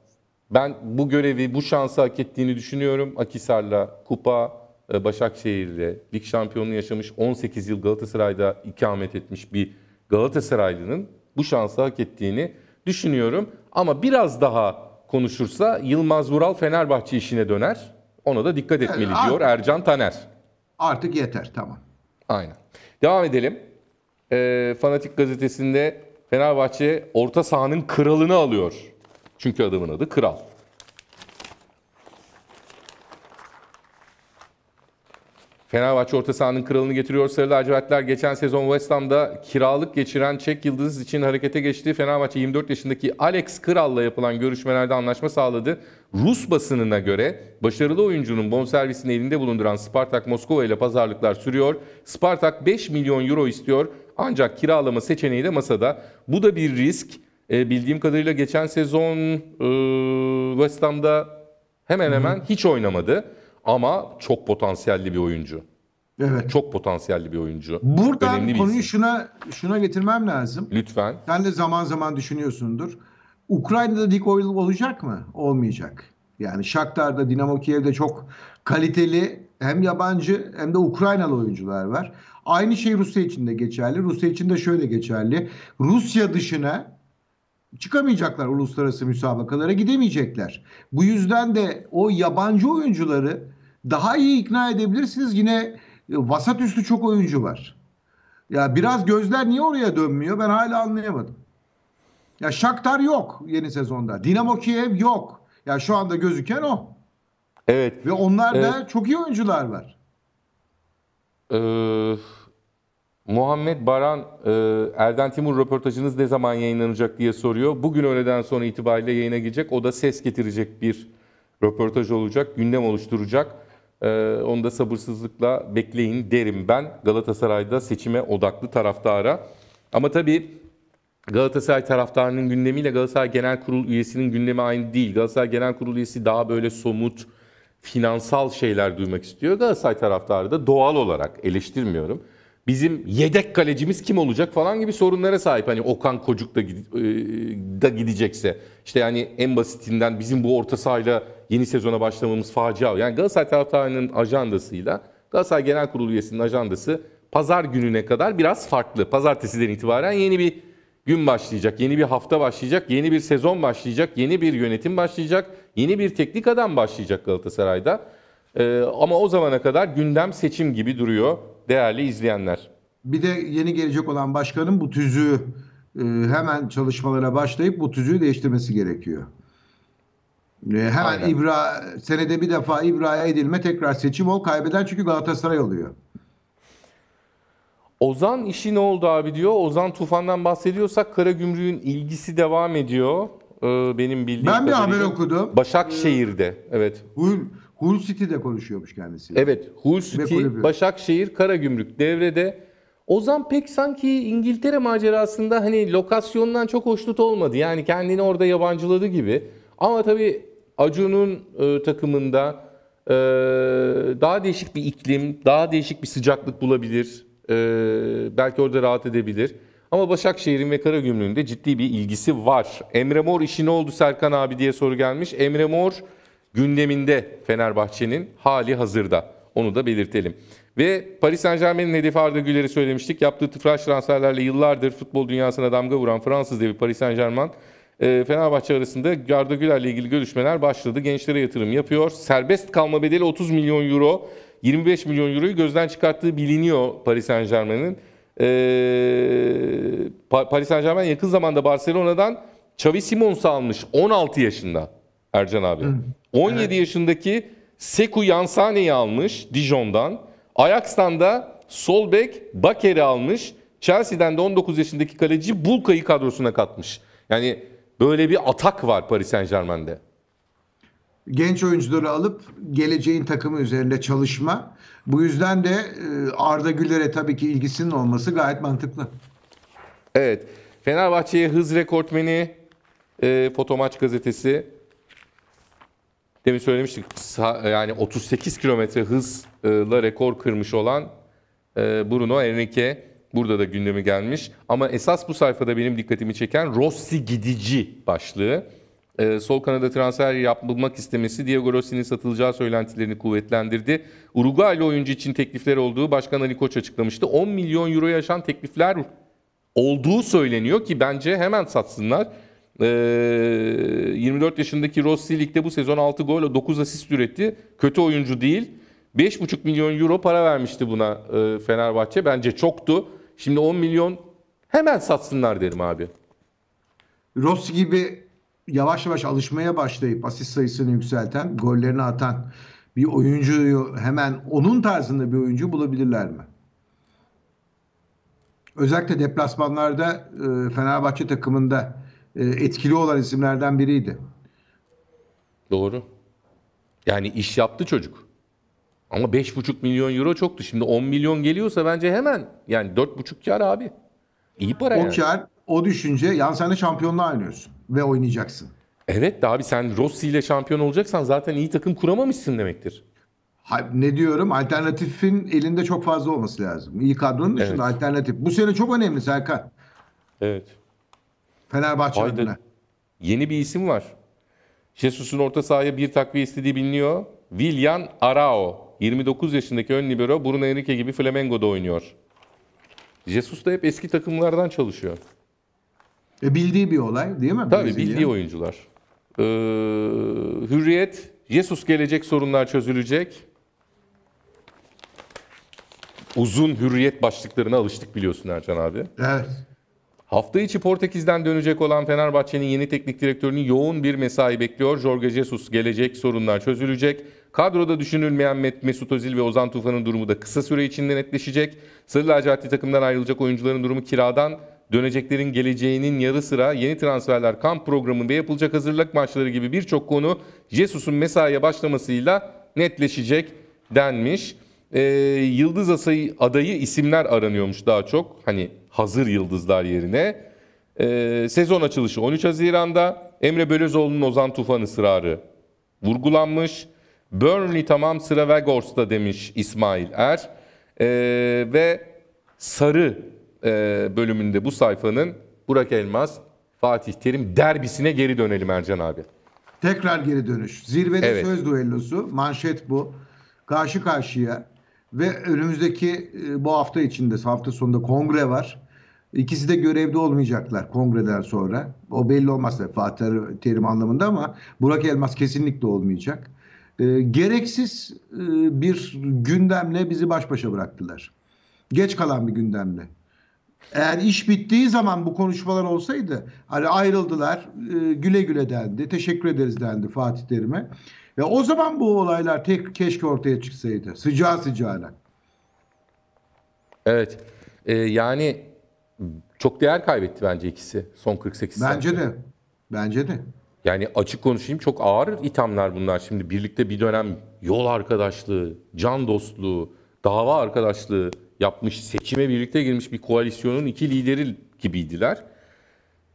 Ben bu görevi, bu şansı hak ettiğini düşünüyorum. Akisar'la kupa, e, Başakşehir'de lig şampiyonluğu yaşamış 18 yıl Galatasaray'da ikamet etmiş bir Galatasaraylı'nın bu şansı hak ettiğini düşünüyorum. Ama biraz daha konuşursa Yılmaz Vural Fenerbahçe işine döner. Ona da dikkat etmeli evet, artık, diyor Ercan Taner. Artık yeter tamam. Aynen. Devam edelim. E, Fanatik gazetesinde Fenerbahçe orta sahanın kralını alıyor. Çünkü adamın adı kral. Fenerbahçe orta sahanın kralını getiriyor. Sarı lacivertler geçen sezon West Ham'da kiralık geçiren Çek Yıldız için harekete geçti. Fenerbahçe 24 yaşındaki Alex Kral'la yapılan görüşmelerde anlaşma sağladı. Rus basınına göre başarılı oyuncunun bonservisini elinde bulunduran Spartak Moskova ile pazarlıklar sürüyor. Spartak 5 milyon euro istiyor ancak kiralama seçeneği de masada. Bu da bir risk. E, bildiğim kadarıyla geçen sezon e, West Ham'da hemen hemen hiç oynamadı. Ama çok potansiyelli bir oyuncu. Evet. Çok potansiyelli bir oyuncu. Buradan konuyu isim. şuna şuna getirmem lazım. Lütfen. Sen de zaman zaman düşünüyorsundur. Ukrayna'da Dick Oil olacak mı? Olmayacak. Yani Shakhtar'da, Dinamo Kiev'de çok kaliteli hem yabancı hem de Ukraynalı oyuncular var. Aynı şey Rusya için de geçerli. Rusya için de şöyle geçerli. Rusya dışına çıkamayacaklar uluslararası müsabakalara gidemeyecekler. Bu yüzden de o yabancı oyuncuları daha iyi ikna edebilirsiniz. Yine e, vasat üstü çok oyuncu var. Ya biraz gözler niye oraya dönmüyor ben hala anlayamadım. Ya Shakhtar yok yeni sezonda. Dinamo Kiev yok. Ya şu anda gözüken o. Evet. Ve onlarda evet. çok iyi oyuncular var. Ee, Muhammed Baran e, Erden Timur röportajınız ne zaman yayınlanacak diye soruyor. Bugün öğleden sonra itibariyle yayına girecek. O da ses getirecek bir röportaj olacak, gündem oluşturacak. Ee, onu da sabırsızlıkla bekleyin derim ben Galatasaray'da seçime odaklı taraftara. Ama tabii Galatasaray taraftarının gündemiyle Galatasaray Genel Kurul üyesinin gündemi aynı değil. Galatasaray Genel Kurul üyesi daha böyle somut, finansal şeyler duymak istiyor. Galatasaray taraftarı da doğal olarak eleştirmiyorum bizim yedek kalecimiz kim olacak falan gibi sorunlara sahip. Hani Okan Kocuk da, e, da gidecekse. işte yani en basitinden bizim bu orta sahayla yeni sezona başlamamız facia. Yani Galatasaray taraftarının ajandasıyla Galatasaray Genel Kurulu üyesinin ajandası pazar gününe kadar biraz farklı. Pazartesiden itibaren yeni bir gün başlayacak, yeni bir hafta başlayacak, yeni bir sezon başlayacak, yeni bir yönetim başlayacak, yeni bir teknik adam başlayacak Galatasaray'da. Ee, ama o zamana kadar gündem seçim gibi duruyor değerli izleyenler. Bir de yeni gelecek olan başkanın bu tüzüğü e, hemen çalışmalara başlayıp bu tüzüğü değiştirmesi gerekiyor. E, hemen Aynen. ibra senede bir defa İbra'ya edilme tekrar seçim ol kaybeden çünkü Galatasaray oluyor. Ozan işi ne oldu abi diyor. Ozan Tufan'dan bahsediyorsak Kara Karagümrük'ün ilgisi devam ediyor. Ee, benim bildiğim Ben bir haber okudum. Başakşehir'de. Evet. Buyur. Hull City'de konuşuyormuş kendisi. Evet Hull City, Başakşehir, Karagümrük devrede. Ozan pek sanki İngiltere macerasında hani lokasyondan çok hoşnut olmadı. Yani kendini orada yabancıladı gibi. Ama tabii Acun'un e, takımında e, daha değişik bir iklim, daha değişik bir sıcaklık bulabilir. E, belki orada rahat edebilir. Ama Başakşehir'in ve Karagümrük'ün de ciddi bir ilgisi var. Emre Mor işi ne oldu Serkan abi diye soru gelmiş. Emre Mor gündeminde Fenerbahçe'nin hali hazırda. Onu da belirtelim. Ve Paris Saint Germain'in hedefi Arda Güler'i söylemiştik. Yaptığı tıfraş transferlerle yıllardır futbol dünyasına damga vuran Fransız devi Paris Saint Germain e, Fenerbahçe arasında Arda Güler'le ilgili görüşmeler başladı. Gençlere yatırım yapıyor. Serbest kalma bedeli 30 milyon euro. 25 milyon euroyu gözden çıkarttığı biliniyor Paris Saint Germain'in. E, Paris Saint Germain yakın zamanda Barcelona'dan Xavi Simons'u almış 16 yaşında. Ercan abi. 17 evet. yaşındaki Seku Yansane'yi almış Dijon'dan. Ajax'tan da sol Baker'i almış. Chelsea'den de 19 yaşındaki kaleci Bulka'yı kadrosuna katmış. Yani böyle bir atak var Paris Saint Germain'de. Genç oyuncuları alıp geleceğin takımı üzerinde çalışma. Bu yüzden de e, Arda Güler'e tabii ki ilgisinin olması gayet mantıklı. Evet. Fenerbahçe'ye hız rekortmeni e, Maç gazetesi Demin söylemiştik yani 38 kilometre hızla rekor kırmış olan e, Bruno Enrique burada da gündemi gelmiş. Ama esas bu sayfada benim dikkatimi çeken Rossi gidici başlığı. E, sol kanada transfer yapılmak istemesi Diego Rossi'nin satılacağı söylentilerini kuvvetlendirdi. Uruguaylı oyuncu için teklifler olduğu Başkan Ali Koç açıklamıştı. 10 milyon euroya aşan teklifler olduğu söyleniyor ki bence hemen satsınlar. 24 ee, yaşındaki Rossi ligde bu sezon 6 gol ve 9 asist üretti. Kötü oyuncu değil. 5,5 milyon euro para vermişti buna e, Fenerbahçe. Bence çoktu. Şimdi 10 milyon hemen satsınlar derim abi. Rossi gibi yavaş yavaş alışmaya başlayıp asist sayısını yükselten, gollerini atan bir oyuncuyu hemen onun tarzında bir oyuncu bulabilirler mi? Özellikle deplasmanlarda e, Fenerbahçe takımında e, etkili olan isimlerden biriydi. Doğru. Yani iş yaptı çocuk. Ama 5,5 milyon euro çoktu. Şimdi 10 milyon geliyorsa bence hemen yani 4,5 kar abi. İyi para o yani. O kar, o düşünce. Yani sen de şampiyonla oynuyorsun ve oynayacaksın. Evet abi sen Rossi ile şampiyon olacaksan zaten iyi takım kuramamışsın demektir. Ne diyorum? Alternatifin elinde çok fazla olması lazım. İyi kadronun dışında evet. alternatif. Bu sene çok önemli Serkan. Evet. Fenerbahçe Haydi. adına. Yeni bir isim var. Jesus'un orta sahaya bir takviye istediği biliniyor. William Arao. 29 yaşındaki ön libero Bruno Henrique gibi Flamengo'da oynuyor. Jesus da hep eski takımlardan çalışıyor. E bildiği bir olay değil mi? Tabii Brezilya? bildiği oyuncular. Ee, hürriyet, Jesus gelecek sorunlar çözülecek. Uzun hürriyet başlıklarına alıştık biliyorsun Ercan abi. Evet. Hafta içi Portekiz'den dönecek olan Fenerbahçe'nin yeni teknik direktörünün yoğun bir mesai bekliyor. Jorge Jesus gelecek, sorunlar çözülecek. Kadroda düşünülmeyen Mesut Özil ve Ozan Tufan'ın durumu da kısa süre içinde netleşecek. Sarı lacivertli takımdan ayrılacak oyuncuların durumu kiradan döneceklerin geleceğinin yarı sıra yeni transferler kamp programında yapılacak hazırlık maçları gibi birçok konu Jesus'un mesaiye başlamasıyla netleşecek denmiş e, yıldız asayı, adayı isimler aranıyormuş daha çok. Hani hazır yıldızlar yerine. E, sezon açılışı 13 Haziran'da. Emre Bölezoğlu'nun Ozan Tufan ısrarı vurgulanmış. Burnley tamam sıra Vegors'ta demiş İsmail Er. E, ve sarı e, bölümünde bu sayfanın Burak Elmas, Fatih Terim derbisine geri dönelim Ercan abi. Tekrar geri dönüş. Zirvede evet. söz duellosu. Manşet bu. Karşı karşıya ve önümüzdeki e, bu hafta içinde hafta sonunda kongre var. İkisi de görevde olmayacaklar kongreden sonra. O belli olmaz Fatih Terim anlamında ama Burak Elmas kesinlikle olmayacak. E, gereksiz e, bir gündemle bizi baş başa bıraktılar. Geç kalan bir gündemle. Eğer iş bittiği zaman bu konuşmalar olsaydı hani ayrıldılar, e, güle güle dendi, teşekkür ederiz dendi Fatih Terim'e. Ya o zaman bu olaylar tek keşke ortaya çıksaydı. Sıcağı sıcağına. Evet. Ee, yani çok değer kaybetti bence ikisi son 48 Bence saatte. de. Bence de. Yani açık konuşayım çok ağır ithamlar bunlar. Şimdi birlikte bir dönem yol arkadaşlığı, can dostluğu, dava arkadaşlığı yapmış, seçime birlikte girmiş bir koalisyonun iki lideri gibiydiler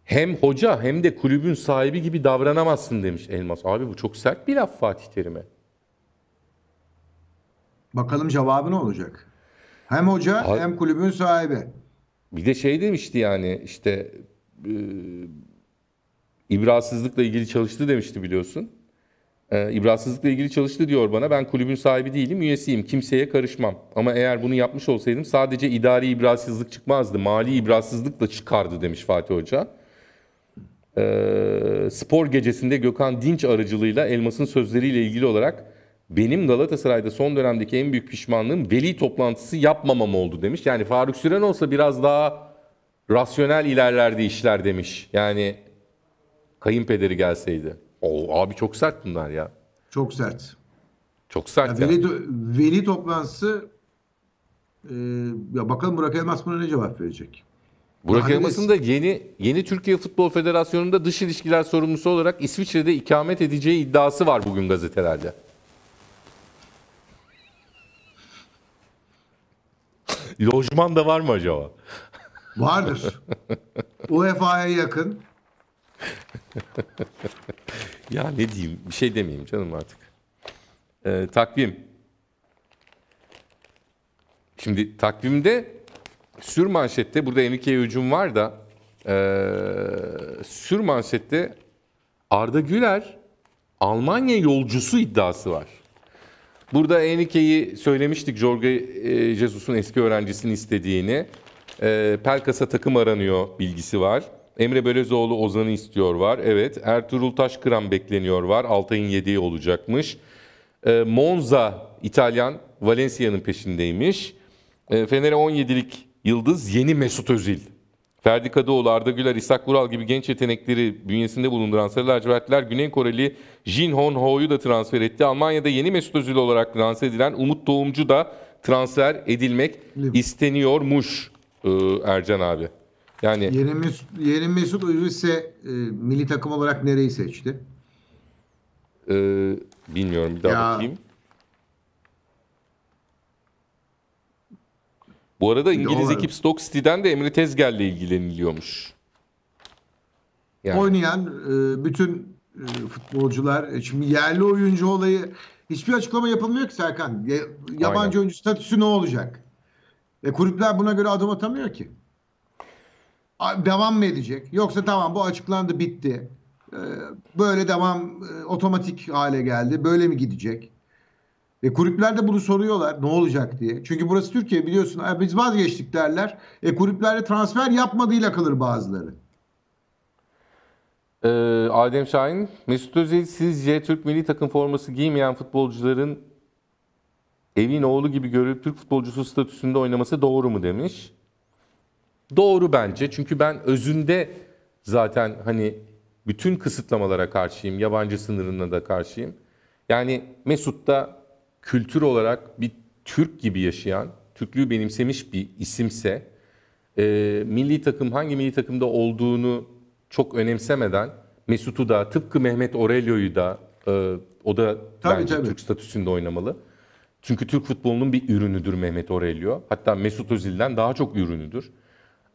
hem hoca hem de kulübün sahibi gibi davranamazsın demiş Elmas. Abi bu çok sert bir laf Fatih Terim'e. Bakalım cevabı ne olacak? Hem hoca Abi, hem kulübün sahibi. Bir de şey demişti yani işte e, ibrasızlıkla ilgili çalıştı demişti biliyorsun. E, ibrasızlıkla ilgili çalıştı diyor bana. Ben kulübün sahibi değilim, üyesiyim. Kimseye karışmam. Ama eğer bunu yapmış olsaydım sadece idari ibrasızlık çıkmazdı. Mali ibrasızlık da çıkardı demiş Fatih Hoca e, spor gecesinde Gökhan Dinç aracılığıyla Elmas'ın sözleriyle ilgili olarak benim Galatasaray'da son dönemdeki en büyük pişmanlığım veli toplantısı yapmamam oldu demiş. Yani Faruk Süren olsa biraz daha rasyonel ilerlerdi işler demiş. Yani kayınpederi gelseydi. Oo abi çok sert bunlar ya. Çok sert. Çok sert ya. Veli, veli toplantısı e, ya bakalım Burak Elmas buna ne cevap verecek? Burak Elmas'ın da yeni yeni Türkiye Futbol Federasyonu'nda dış ilişkiler sorumlusu olarak İsviçre'de ikamet edeceği iddiası var bugün gazetelerde. Lojman da var mı acaba? Vardır. UEFA'ya yakın. ya ne diyeyim? Bir şey demeyeyim canım artık. Ee, takvim. Şimdi takvimde sür manşette burada Enrique'ye hücum var da e, sür manşette Arda Güler Almanya yolcusu iddiası var. Burada Enrique'yi söylemiştik Jorge Jesus'un eski öğrencisini istediğini. E, Pelkas'a takım aranıyor bilgisi var. Emre Bölezoğlu Ozan'ı istiyor var. Evet. Ertuğrul Taşkıran bekleniyor var. Altay'ın yediği olacakmış. E, Monza İtalyan Valencia'nın peşindeymiş. E, Fener'e 17'lik Yıldız yeni Mesut Özil. Ferdi Kadıoğlu, Arda Güler, İshak Vural gibi genç yetenekleri bünyesinde bulunduran Sarı Lacivertler Güney Koreli Jin Hon Ho'yu da transfer etti. Almanya'da yeni Mesut Özil olarak transfer edilen Umut Doğumcu da transfer edilmek isteniyormuş e, Ercan abi. Yani Yeni Mesut, yeni Mesut Özil ise e, milli takım olarak nereyi seçti? Ee, bilmiyorum bir daha ya, bakayım. Bu arada İngiliz Doğru. ekip Stoke City'den de Emre Tezgel ilgileniliyormuş. Yani. Oynayan e, bütün e, futbolcular e, şimdi yerli oyuncu olayı hiçbir açıklama yapılmıyor ki Serkan. Yabancı Aynen. oyuncu statüsü ne olacak? E kulüpler buna göre adım atamıyor ki. Devam mı edecek? Yoksa tamam bu açıklandı bitti. Böyle devam otomatik hale geldi. Böyle mi gidecek? E, kulüpler de bunu soruyorlar ne olacak diye. Çünkü burası Türkiye biliyorsun e, biz vazgeçtik derler. E, kulüplerde transfer yapmadığıyla kalır bazıları. Ee, Adem Şahin, Mesut Özil sizce Türk milli takım forması giymeyen futbolcuların evin oğlu gibi görülüp Türk futbolcusu statüsünde oynaması doğru mu demiş. Doğru bence çünkü ben özünde zaten hani bütün kısıtlamalara karşıyım, yabancı sınırına da karşıyım. Yani Mesut da kültür olarak bir Türk gibi yaşayan, Türklüğü benimsemiş bir isimse e, milli takım hangi milli takımda olduğunu çok önemsemeden Mesut'u da tıpkı Mehmet Aurelio'yu da e, o da tabii, bence tabii. Türk statüsünde oynamalı. Çünkü Türk futbolunun bir ürünüdür Mehmet Aurelio. Hatta Mesut Özil'den daha çok ürünüdür.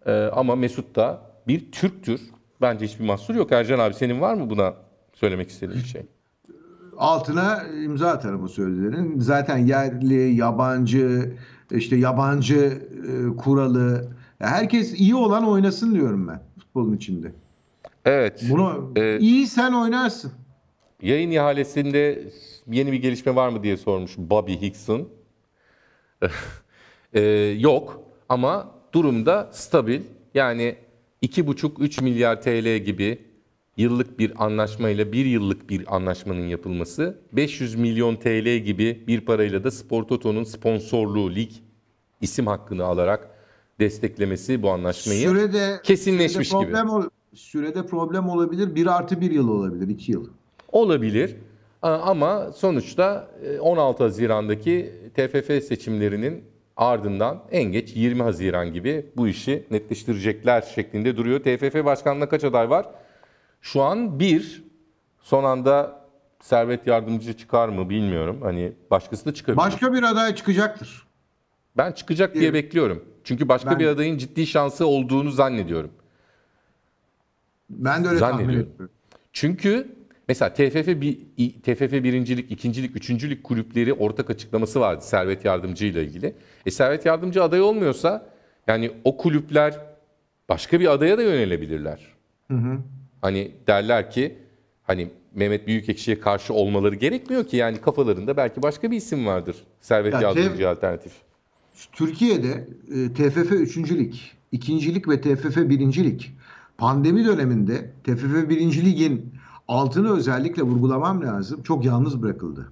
E, ama Mesut da bir Türktür. Bence hiçbir mahsur yok. Ercan abi senin var mı buna söylemek istediğin bir şey? altına imza atarım bu sözlerin. Zaten yerli, yabancı, işte yabancı e, kuralı herkes iyi olan oynasın diyorum ben futbolun içinde. Evet. Bunu e, iyi sen oynarsın. Yayın ihalesinde yeni bir gelişme var mı diye sormuş Bobby Hickson. e, yok ama durumda stabil. Yani 2,5-3 milyar TL gibi yıllık bir anlaşmayla bir yıllık bir anlaşmanın yapılması 500 milyon TL gibi bir parayla da Sportoton'un sponsorluğu lig isim hakkını alarak desteklemesi bu anlaşmayı sürede, kesinleşmiş sürede problem gibi. Ol, sürede problem olabilir. 1 artı 1 yıl olabilir. 2 yıl. Olabilir. Ama sonuçta 16 e, Haziran'daki TFF seçimlerinin ardından en geç 20 Haziran gibi bu işi netleştirecekler şeklinde duruyor. TFF başkanlığına kaç aday var? Şu an bir, son anda Servet yardımcı çıkar mı bilmiyorum. Hani başkası da çıkabilir. Başka bir aday çıkacaktır. Ben çıkacak diye bekliyorum. Çünkü başka ben... bir adayın ciddi şansı olduğunu zannediyorum. Ben de öyle tahmin ediyorum. Çünkü mesela TFF bir TFF birincilik, ikincilik, üçüncülük kulüpleri ortak açıklaması vardı Servet Yardımcı ile ilgili. E Servet Yardımcı aday olmuyorsa yani o kulüpler başka bir adaya da yönelebilirler. Hı hı. Hani derler ki hani Mehmet Büyükekşi'ye karşı olmaları gerekmiyor ki. Yani kafalarında belki başka bir isim vardır. Servet yani Yardımcı şey, alternatif. Türkiye'de e, TFF üçüncülük ikincilik ve TFF birincilik pandemi döneminde TFF birinciliğin altını özellikle vurgulamam lazım. Çok yalnız bırakıldı.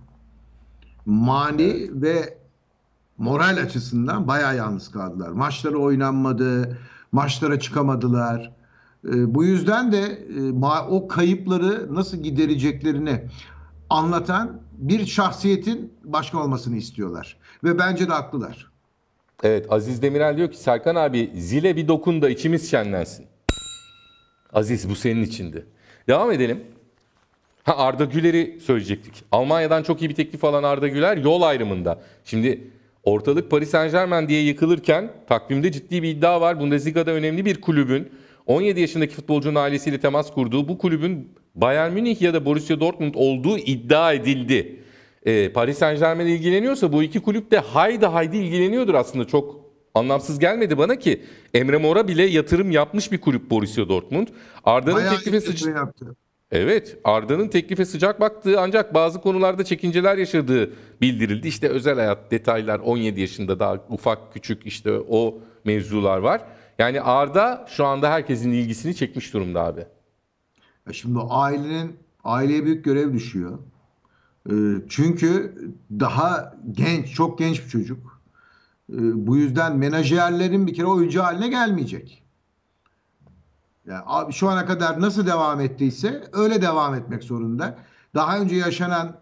Mani ve moral açısından bayağı yalnız kaldılar. Maçları oynanmadı, maçlara çıkamadılar. Ee, bu yüzden de e, o kayıpları nasıl gidereceklerini anlatan bir şahsiyetin başka olmasını istiyorlar. Ve bence de haklılar. Evet Aziz Demirel diyor ki Serkan abi zile bir dokun da içimiz şenlensin. Aziz bu senin içindi. Devam edelim. Ha Arda Güler'i söyleyecektik. Almanya'dan çok iyi bir teklif alan Arda Güler yol ayrımında. Şimdi ortalık Paris Saint Germain diye yıkılırken takvimde ciddi bir iddia var. Bundesliga'da önemli bir kulübün 17 yaşındaki futbolcunun ailesiyle temas kurduğu bu kulübün Bayern Münih ya da Borussia Dortmund olduğu iddia edildi. Ee, Paris Saint Germain ilgileniyorsa bu iki kulüp de haydi haydi ilgileniyordur aslında çok anlamsız gelmedi bana ki Emre Mor'a bile yatırım yapmış bir kulüp Borussia Dortmund. Arda'nın teklife sıcak şey Evet, Arda'nın teklife sıcak baktığı ancak bazı konularda çekinceler yaşadığı bildirildi. İşte özel hayat detaylar 17 yaşında daha ufak küçük işte o mevzular var. Yani Arda şu anda herkesin ilgisini çekmiş durumda abi. E şimdi ailenin aileye büyük görev düşüyor. E, çünkü daha genç, çok genç bir çocuk. E, bu yüzden menajerlerin bir kere oyuncu haline gelmeyecek. Yani şu ana kadar nasıl devam ettiyse öyle devam etmek zorunda. Daha önce yaşanan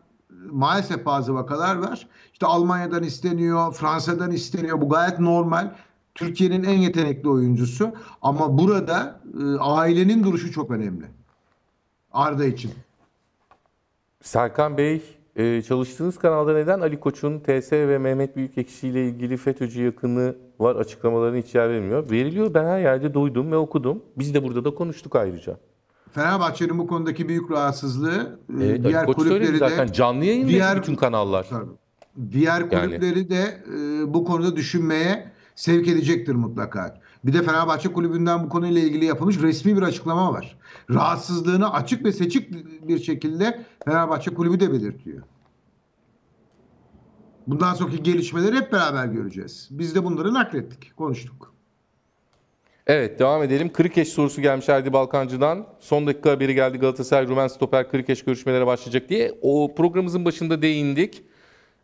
maalesef bazı vakalar var. İşte Almanya'dan isteniyor, Fransa'dan isteniyor. Bu gayet normal. Türkiye'nin en yetenekli oyuncusu ama burada e, ailenin duruşu çok önemli. Arda için. Serkan Bey, e, çalıştığınız kanalda neden Ali Koç'un TS ve Mehmet Büyükekşi ile ilgili FETÖ'cü yakını var açıklamalarını hiç yer vermiyor? Veriliyor. Ben her yerde duydum ve okudum. Biz de burada da konuştuk ayrıca. Fenerbahçe'nin bu konudaki büyük rahatsızlığı e, evet, diğer Ali kulüpleri de zaten canlı yayınlıyor diğer, bütün kanallar. Diğer kulüpleri yani. de e, bu konuda düşünmeye sevk edecektir mutlaka. Bir de Fenerbahçe Kulübü'nden bu konuyla ilgili yapılmış resmi bir açıklama var. Rahatsızlığını açık ve seçik bir şekilde Fenerbahçe Kulübü de belirtiyor. Bundan sonraki gelişmeleri hep beraber göreceğiz. Biz de bunları naklettik, konuştuk. Evet devam edelim. Kırıkeş sorusu gelmiş Erdi Balkancı'dan. Son dakika haberi geldi Galatasaray Rumen Stoper Kırıkeş görüşmelere başlayacak diye. O programımızın başında değindik.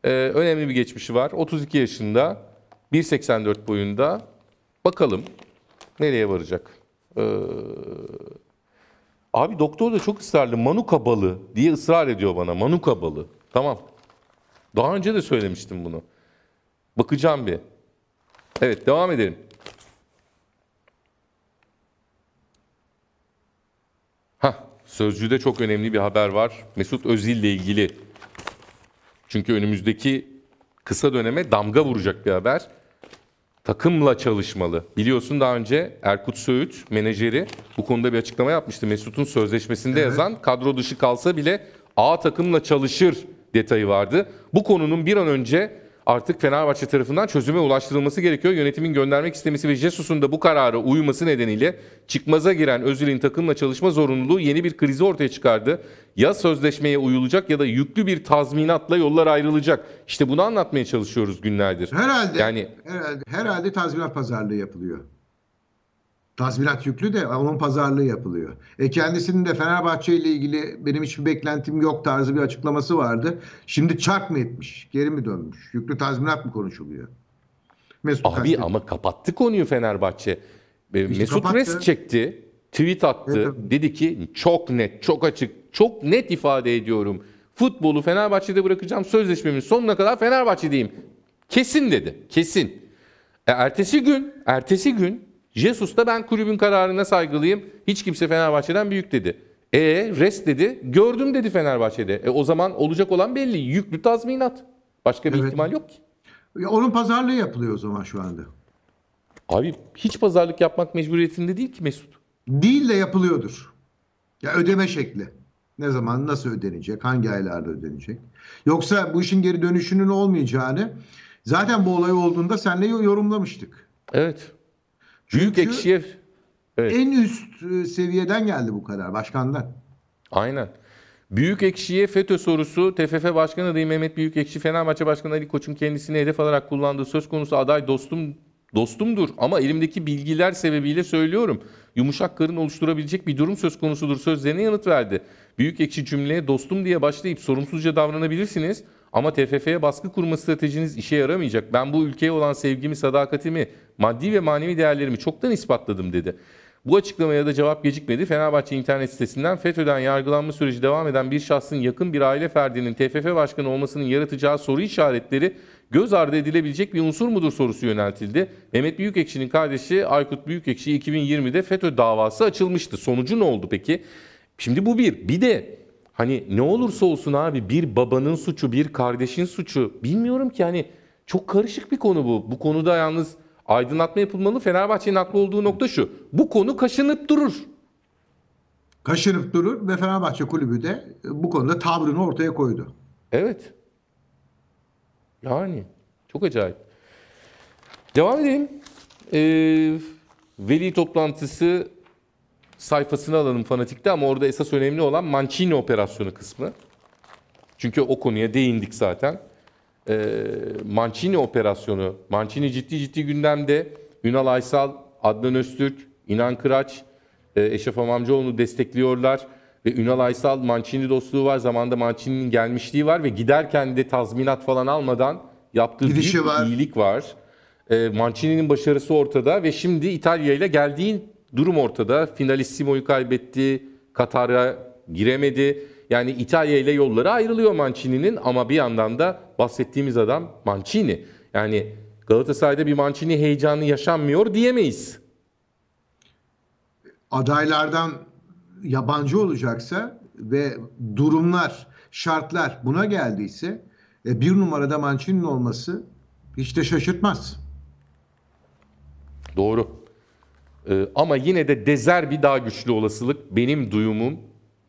Ee, önemli bir geçmişi var. 32 yaşında. 1.84 boyunda. Bakalım nereye varacak? Ee, abi doktor da çok ısrarlı. Manuka balı diye ısrar ediyor bana. Manuka balı. Tamam. Daha önce de söylemiştim bunu. Bakacağım bir. Evet devam edelim. ha Sözcü'de çok önemli bir haber var. Mesut Özil ile ilgili. Çünkü önümüzdeki kısa döneme damga vuracak bir haber takımla çalışmalı. Biliyorsun daha önce Erkut Söğüt menajeri bu konuda bir açıklama yapmıştı. Mesut'un sözleşmesinde evet. yazan kadro dışı kalsa bile A takımla çalışır detayı vardı. Bu konunun bir an önce artık Fenerbahçe tarafından çözüme ulaştırılması gerekiyor. Yönetimin göndermek istemesi ve Jesus'un da bu kararı uyması nedeniyle çıkmaza giren Özil'in takımla çalışma zorunluluğu yeni bir krizi ortaya çıkardı. Ya sözleşmeye uyulacak ya da yüklü bir tazminatla yollar ayrılacak. İşte bunu anlatmaya çalışıyoruz günlerdir. Herhalde. Yani herhalde herhalde tazminat pazarlığı yapılıyor tazminat yüklü de onun pazarlığı yapılıyor. E kendisinin de Fenerbahçe ile ilgili benim hiçbir beklentim yok tarzı bir açıklaması vardı. Şimdi çarp mı etmiş? Geri mi dönmüş? Yüklü tazminat mı konuşuluyor? Mesut Abi Kastet. ama kapattı konuyu Fenerbahçe. İşte Mesut kapattı. res çekti, tweet attı. Evet. Dedi ki çok net, çok açık, çok net ifade ediyorum. Futbolu Fenerbahçe'de bırakacağım. Sözleşmemin sonuna kadar Fenerbahçe'deyim. Kesin dedi. Kesin. E, ertesi gün, ertesi gün Jesus da ben kulübün kararına saygılıyım. Hiç kimse Fenerbahçe'den büyük dedi. E rest dedi. Gördüm dedi Fenerbahçe'de. E o zaman olacak olan belli. Yüklü tazminat. Başka bir evet. ihtimal yok ki. onun pazarlığı yapılıyor o zaman şu anda. Abi hiç pazarlık yapmak mecburiyetinde değil ki Mesut. Değil de yapılıyordur. Ya ödeme şekli. Ne zaman nasıl ödenecek? Hangi aylarda ödenecek? Yoksa bu işin geri dönüşünün olmayacağını zaten bu olay olduğunda senle yorumlamıştık. Evet. Çünkü Büyük ekşiye evet. en üst e, seviyeden geldi bu karar başkandan. Aynen. Büyük ekşiye FETÖ sorusu TFF Başkanı adayı Mehmet Büyük ekşi Fenerbahçe Başkanı Ali Koç'un kendisini hedef alarak kullandığı söz konusu aday dostum dostumdur ama elimdeki bilgiler sebebiyle söylüyorum. Yumuşak karın oluşturabilecek bir durum söz konusudur sözlerine yanıt verdi. Büyük ekşi cümleye dostum diye başlayıp sorumsuzca davranabilirsiniz. Ama TFF'ye baskı kurma stratejiniz işe yaramayacak. Ben bu ülkeye olan sevgimi, sadakatimi, maddi ve manevi değerlerimi çoktan ispatladım dedi. Bu açıklamaya da cevap gecikmedi. Fenerbahçe internet sitesinden FETÖ'den yargılanma süreci devam eden bir şahsın yakın bir aile ferdinin TFF başkanı olmasının yaratacağı soru işaretleri göz ardı edilebilecek bir unsur mudur sorusu yöneltildi. Mehmet Büyükekşi'nin kardeşi Aykut Büyükekşi 2020'de FETÖ davası açılmıştı. Sonucu ne oldu peki? Şimdi bu bir. Bir de Hani ne olursa olsun abi bir babanın suçu, bir kardeşin suçu bilmiyorum ki hani çok karışık bir konu bu. Bu konuda yalnız aydınlatma yapılmalı. Fenerbahçe'nin haklı olduğu nokta şu. Bu konu kaşınıp durur. Kaşınıp durur ve Fenerbahçe kulübü de e, bu konuda tavrını ortaya koydu. Evet. Yani çok acayip. Devam edelim. Ee, veli toplantısı sayfasını alalım fanatikte ama orada esas önemli olan Mancini operasyonu kısmı. Çünkü o konuya değindik zaten. Ee, Mancini operasyonu, Mancini ciddi ciddi gündemde. Ünal Aysal, Adnan Öztürk, İnan Kıraç, e, Eşref Amamcıoğlu'nu destekliyorlar. Ve Ünal Aysal Mancini dostluğu var. Zamanında Mancini'nin gelmişliği var ve giderken de tazminat falan almadan yaptığı Gidişi büyük var. iyilik var. E, Mancini'nin başarısı ortada ve şimdi İtalya ile geldiğin Durum ortada. Finalissimo'yu kaybetti. Katar'a giremedi. Yani İtalya ile yolları ayrılıyor Mancini'nin ama bir yandan da bahsettiğimiz adam Mancini. Yani Galatasaray'da bir Mancini heyecanı yaşanmıyor diyemeyiz. Adaylardan yabancı olacaksa ve durumlar, şartlar buna geldiyse e, bir numarada Mancini'nin olması hiç de şaşırtmaz. Doğru. Ee, ama yine de Dezerbi daha güçlü olasılık benim duyumum,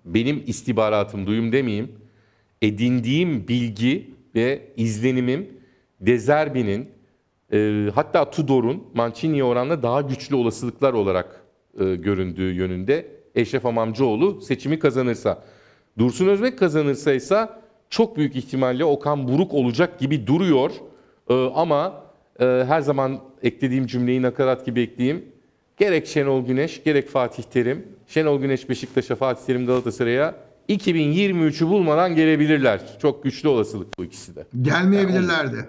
benim istihbaratım, duyum demeyeyim, edindiğim bilgi ve izlenimim Dezerbi'nin e, ee, hatta Tudor'un Mancini'ye oranla daha güçlü olasılıklar olarak e, göründüğü yönünde Eşref Amamcıoğlu seçimi kazanırsa. Dursun Özbek kazanırsa ise çok büyük ihtimalle Okan Buruk olacak gibi duruyor. E, ama e, her zaman eklediğim cümleyi nakarat gibi ekleyeyim Gerek Şenol Güneş, gerek Fatih Terim. Şenol Güneş Beşiktaş'a, Fatih Terim Galatasaray'a 2023'ü bulmadan gelebilirler. Çok güçlü olasılık bu ikisi de. Gelmeyebilirlerdi.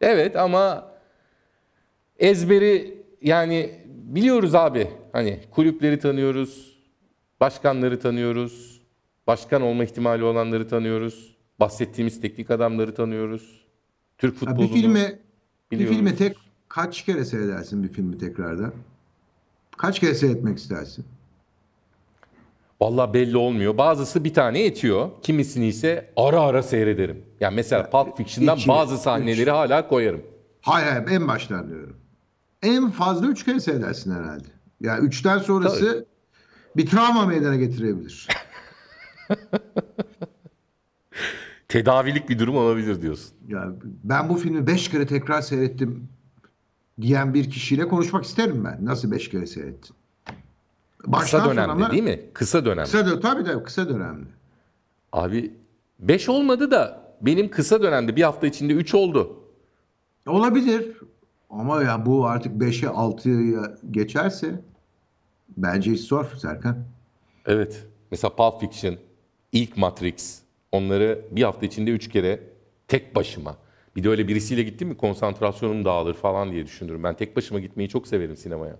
evet ama ezberi yani biliyoruz abi. Hani kulüpleri tanıyoruz, başkanları tanıyoruz, başkan olma ihtimali olanları tanıyoruz, bahsettiğimiz teknik adamları tanıyoruz. Türk futbolunu bir filme, biliyoruz. Bir filme tek kaç kere seyredersin bir filmi tekrardan? Kaç kere seyretmek istersin? Valla belli olmuyor. Bazısı bir tane yetiyor. Kimisini ise ara ara seyrederim. Yani mesela ya, Pulp Fiction'dan iki, bazı sahneleri üç. hala koyarım. Hayır hayır en baştan diyorum. En fazla üç kere seyredersin herhalde. Yani üçten sonrası Tabii. bir travma meydana getirebilir. Tedavilik bir durum olabilir diyorsun. Ya ben bu filmi beş kere tekrar seyrettim diyen bir kişiyle konuşmak isterim ben. Nasıl beş kere seyrettin? Baştan kısa dönemli sonra, değil mi? Kısa dönemli. Kısa dönemli. Tabii tabii kısa dönemli. Abi 5 olmadı da benim kısa dönemde bir hafta içinde 3 oldu. Olabilir. Ama ya bu artık 5'e 6'ya geçerse bence hiç zor Serkan. Evet. Mesela Pulp Fiction, ilk Matrix onları bir hafta içinde 3 kere tek başıma bir de öyle birisiyle gittim mi konsantrasyonum dağılır falan diye düşünürüm. Ben tek başıma gitmeyi çok severim sinemaya.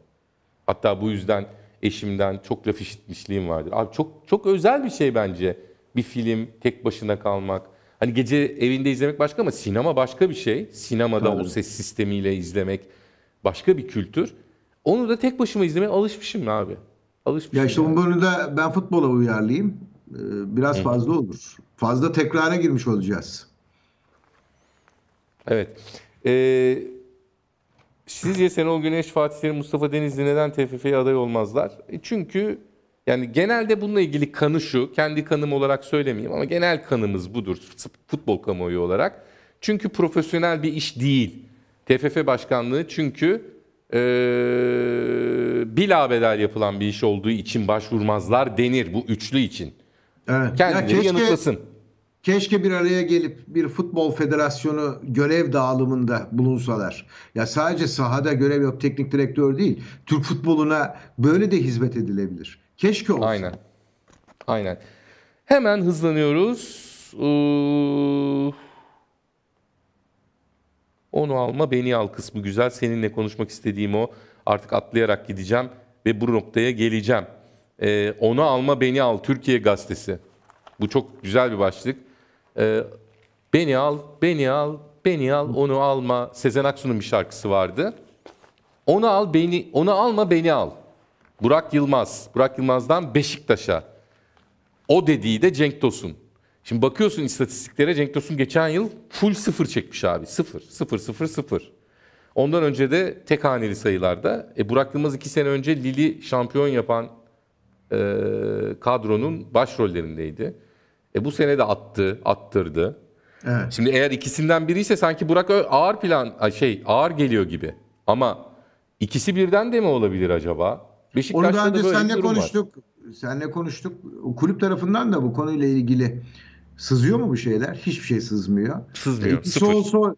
Hatta bu yüzden eşimden çok laf işitmişliğim vardır. Abi çok çok özel bir şey bence bir film tek başına kalmak. Hani gece evinde izlemek başka ama sinema başka bir şey. Sinemada Tabii. o ses sistemiyle izlemek başka bir kültür. Onu da tek başıma izlemeye alışmışım abi. Alışmışım. Ya işte yani. bunu da ben futbola uyarlayayım. Ee, biraz fazla olur. Fazla tekrara girmiş olacağız. Evet. Ee, sizce Senol Güneş, Fatih Terim, Mustafa Denizli neden TFF'ye aday olmazlar? E çünkü yani genelde bununla ilgili kanı şu. Kendi kanım olarak söylemeyeyim ama genel kanımız budur futbol kamuoyu olarak. Çünkü profesyonel bir iş değil. TFF başkanlığı çünkü e, bilabedel yapılan bir iş olduğu için başvurmazlar denir bu üçlü için. Evet. Kendini ya keşke, yanıtlasın. Keşke bir araya gelip bir futbol federasyonu görev dağılımında bulunsalar. Ya sadece sahada görev yok teknik direktör değil. Türk futboluna böyle de hizmet edilebilir. Keşke olsa. Aynen. Aynen. Hemen hızlanıyoruz. Ee, onu alma beni al kısmı güzel. Seninle konuşmak istediğim o. Artık atlayarak gideceğim ve bu noktaya geleceğim. Ee, onu alma beni al Türkiye gazetesi. Bu çok güzel bir başlık. E, beni al, beni al, beni al, onu alma. Sezen Aksu'nun bir şarkısı vardı. Onu al, beni, onu alma, beni al. Burak Yılmaz, Burak Yılmaz'dan Beşiktaş'a. O dediği de Cenk Tosun. Şimdi bakıyorsun istatistiklere Cenk Tosun geçen yıl full sıfır çekmiş abi. Sıfır, sıfır, sıfır, sıfır. Ondan önce de tek haneli sayılarda. E Burak Yılmaz iki sene önce Lili şampiyon yapan e, kadronun başrollerindeydi. E bu sene de attı, attırdı. Evet. Şimdi eğer ikisinden biri ise sanki Burak ağır plan şey ağır geliyor gibi. Ama ikisi birden de mi olabilir acaba? Beşiktaş'ta Onu daha önce senle konuştuk. Var. Senle konuştuk. kulüp tarafından da bu konuyla ilgili sızıyor mu bu şeyler? Hiçbir şey sızmıyor. Sızmıyor. E, ikisi sıfır.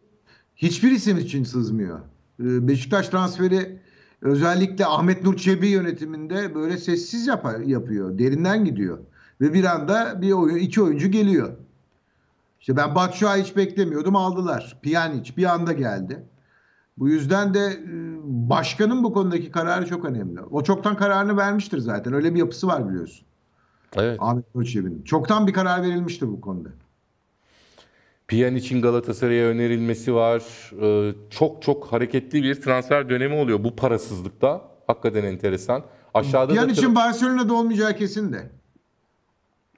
hiçbir isim için sızmıyor. E, Beşiktaş transferi özellikle Ahmet Nur Çebi yönetiminde böyle sessiz yapar, yapıyor. Derinden gidiyor. Ve bir anda bir oyun, iki oyuncu geliyor. İşte ben Batshuayi hiç beklemiyordum aldılar. Pjanic bir anda geldi. Bu yüzden de e, başkanın bu konudaki kararı çok önemli. O çoktan kararını vermiştir zaten. Öyle bir yapısı var biliyorsun. Evet. Ahmet Koçevi'nin. Çoktan bir karar verilmiştir bu konuda. Pjanic'in Galatasaray'a önerilmesi var. Ee, çok çok hareketli bir transfer dönemi oluyor bu parasızlıkta. Hakikaten enteresan. Aşağıda Pjanic'in da... Barcelona'da olmayacağı kesin de.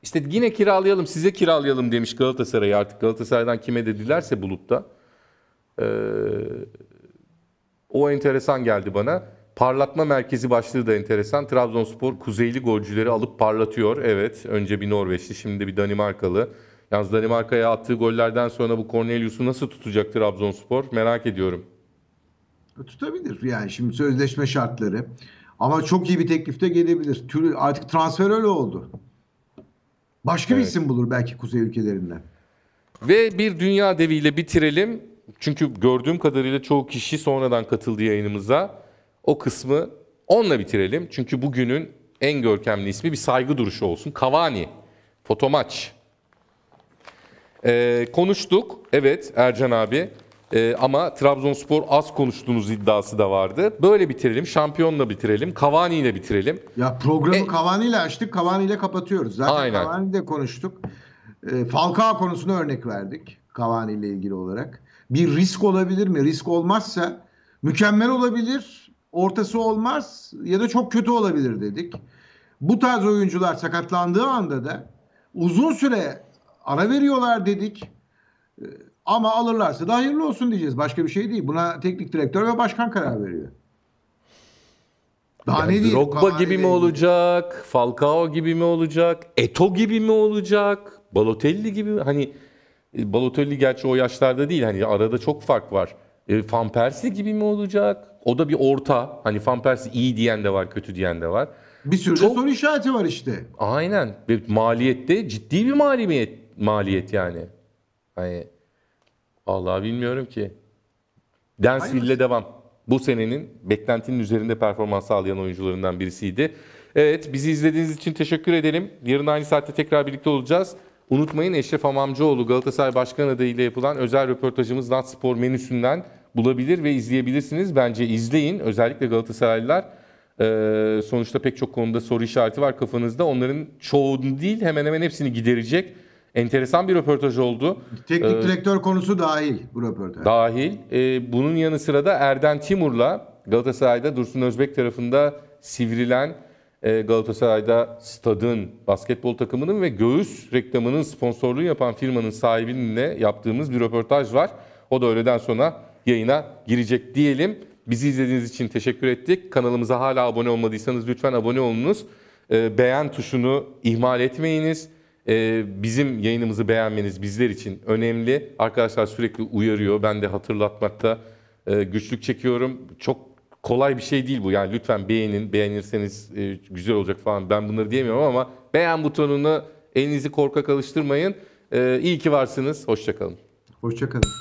İşte yine kiralayalım size kiralayalım demiş Galatasaray'a artık Galatasaray'dan kime dedilerse bulup da. Ee, o enteresan geldi bana. Parlatma merkezi başlığı da enteresan. Trabzonspor kuzeyli golcüleri alıp parlatıyor. Evet önce bir Norveçli şimdi de bir Danimarkalı. Yalnız Danimarka'ya attığı gollerden sonra bu Cornelius'u nasıl tutacak Trabzonspor merak ediyorum. Tutabilir yani şimdi sözleşme şartları. Ama çok iyi bir teklifte gelebilir. Artık transfer öyle oldu. Başka evet. bir isim bulur belki kuzey ülkelerinden. Ve bir dünya deviyle bitirelim. Çünkü gördüğüm kadarıyla çoğu kişi sonradan katıldı yayınımıza. O kısmı onunla bitirelim. Çünkü bugünün en görkemli ismi bir saygı duruşu olsun. Cavani, fotomaç. Ee, konuştuk. Evet Ercan abi. E, ama Trabzonspor az konuştuğunuz iddiası da vardı. Böyle bitirelim. Şampiyonla bitirelim. Cavani ile bitirelim. Ya programı e, ile açtık. Cavani ile kapatıyoruz. Zaten aynen. Cavani de konuştuk. E, Falcao konusuna örnek verdik. Cavani ile ilgili olarak. Bir risk olabilir mi? Risk olmazsa mükemmel olabilir. Ortası olmaz ya da çok kötü olabilir dedik. Bu tarz oyuncular sakatlandığı anda da uzun süre ara veriyorlar dedik. E, ama alırlarsa da hayırlı olsun diyeceğiz. Başka bir şey değil. Buna teknik direktör ve başkan karar veriyor. Daha yani ne diyeyim? Drogba gibi mi olacak? Falcao gibi mi olacak? Eto gibi mi olacak? Balotelli gibi mi? Hani e, Balotelli gerçi o yaşlarda değil. Hani arada çok fark var. E, Van Persie gibi mi olacak? O da bir orta. Hani Van Persie iyi diyen de var, kötü diyen de var. Bir sürü çok... soru işareti var işte. Aynen. Ve maliyette ciddi bir maliyet maliyet yani. Hani Allah bilmiyorum ki. Densville'le devam. Bu senenin beklentinin üzerinde performans sağlayan oyuncularından birisiydi. Evet bizi izlediğiniz için teşekkür edelim. Yarın aynı saatte tekrar birlikte olacağız. Unutmayın Eşref Amamcıoğlu Galatasaray Başkan adayıyla yapılan özel röportajımız Nat Spor menüsünden bulabilir ve izleyebilirsiniz. Bence izleyin özellikle Galatasaraylılar. sonuçta pek çok konuda soru işareti var kafanızda. Onların çoğunu değil hemen hemen hepsini giderecek enteresan bir röportaj oldu. Teknik ee, direktör konusu dahil bu röportaj. Dahil. Ee, bunun yanı sıra da Erden Timur'la Galatasaray'da Dursun Özbek tarafında sivrilen e, Galatasaray'da stadın, basketbol takımının ve göğüs reklamının sponsorluğu yapan firmanın sahibinle yaptığımız bir röportaj var. O da öğleden sonra yayına girecek diyelim. Bizi izlediğiniz için teşekkür ettik. Kanalımıza hala abone olmadıysanız lütfen abone olunuz. Ee, beğen tuşunu ihmal etmeyiniz. Ee, bizim yayınımızı beğenmeniz bizler için önemli. Arkadaşlar sürekli uyarıyor. Ben de hatırlatmakta e, güçlük çekiyorum. Çok kolay bir şey değil bu. Yani lütfen beğenin, beğenirseniz e, güzel olacak falan. Ben bunları diyemiyorum ama beğen butonunu elinizi korkak alıştırmayın. E, iyi ki varsınız. Hoşçakalın. Hoşçakalın.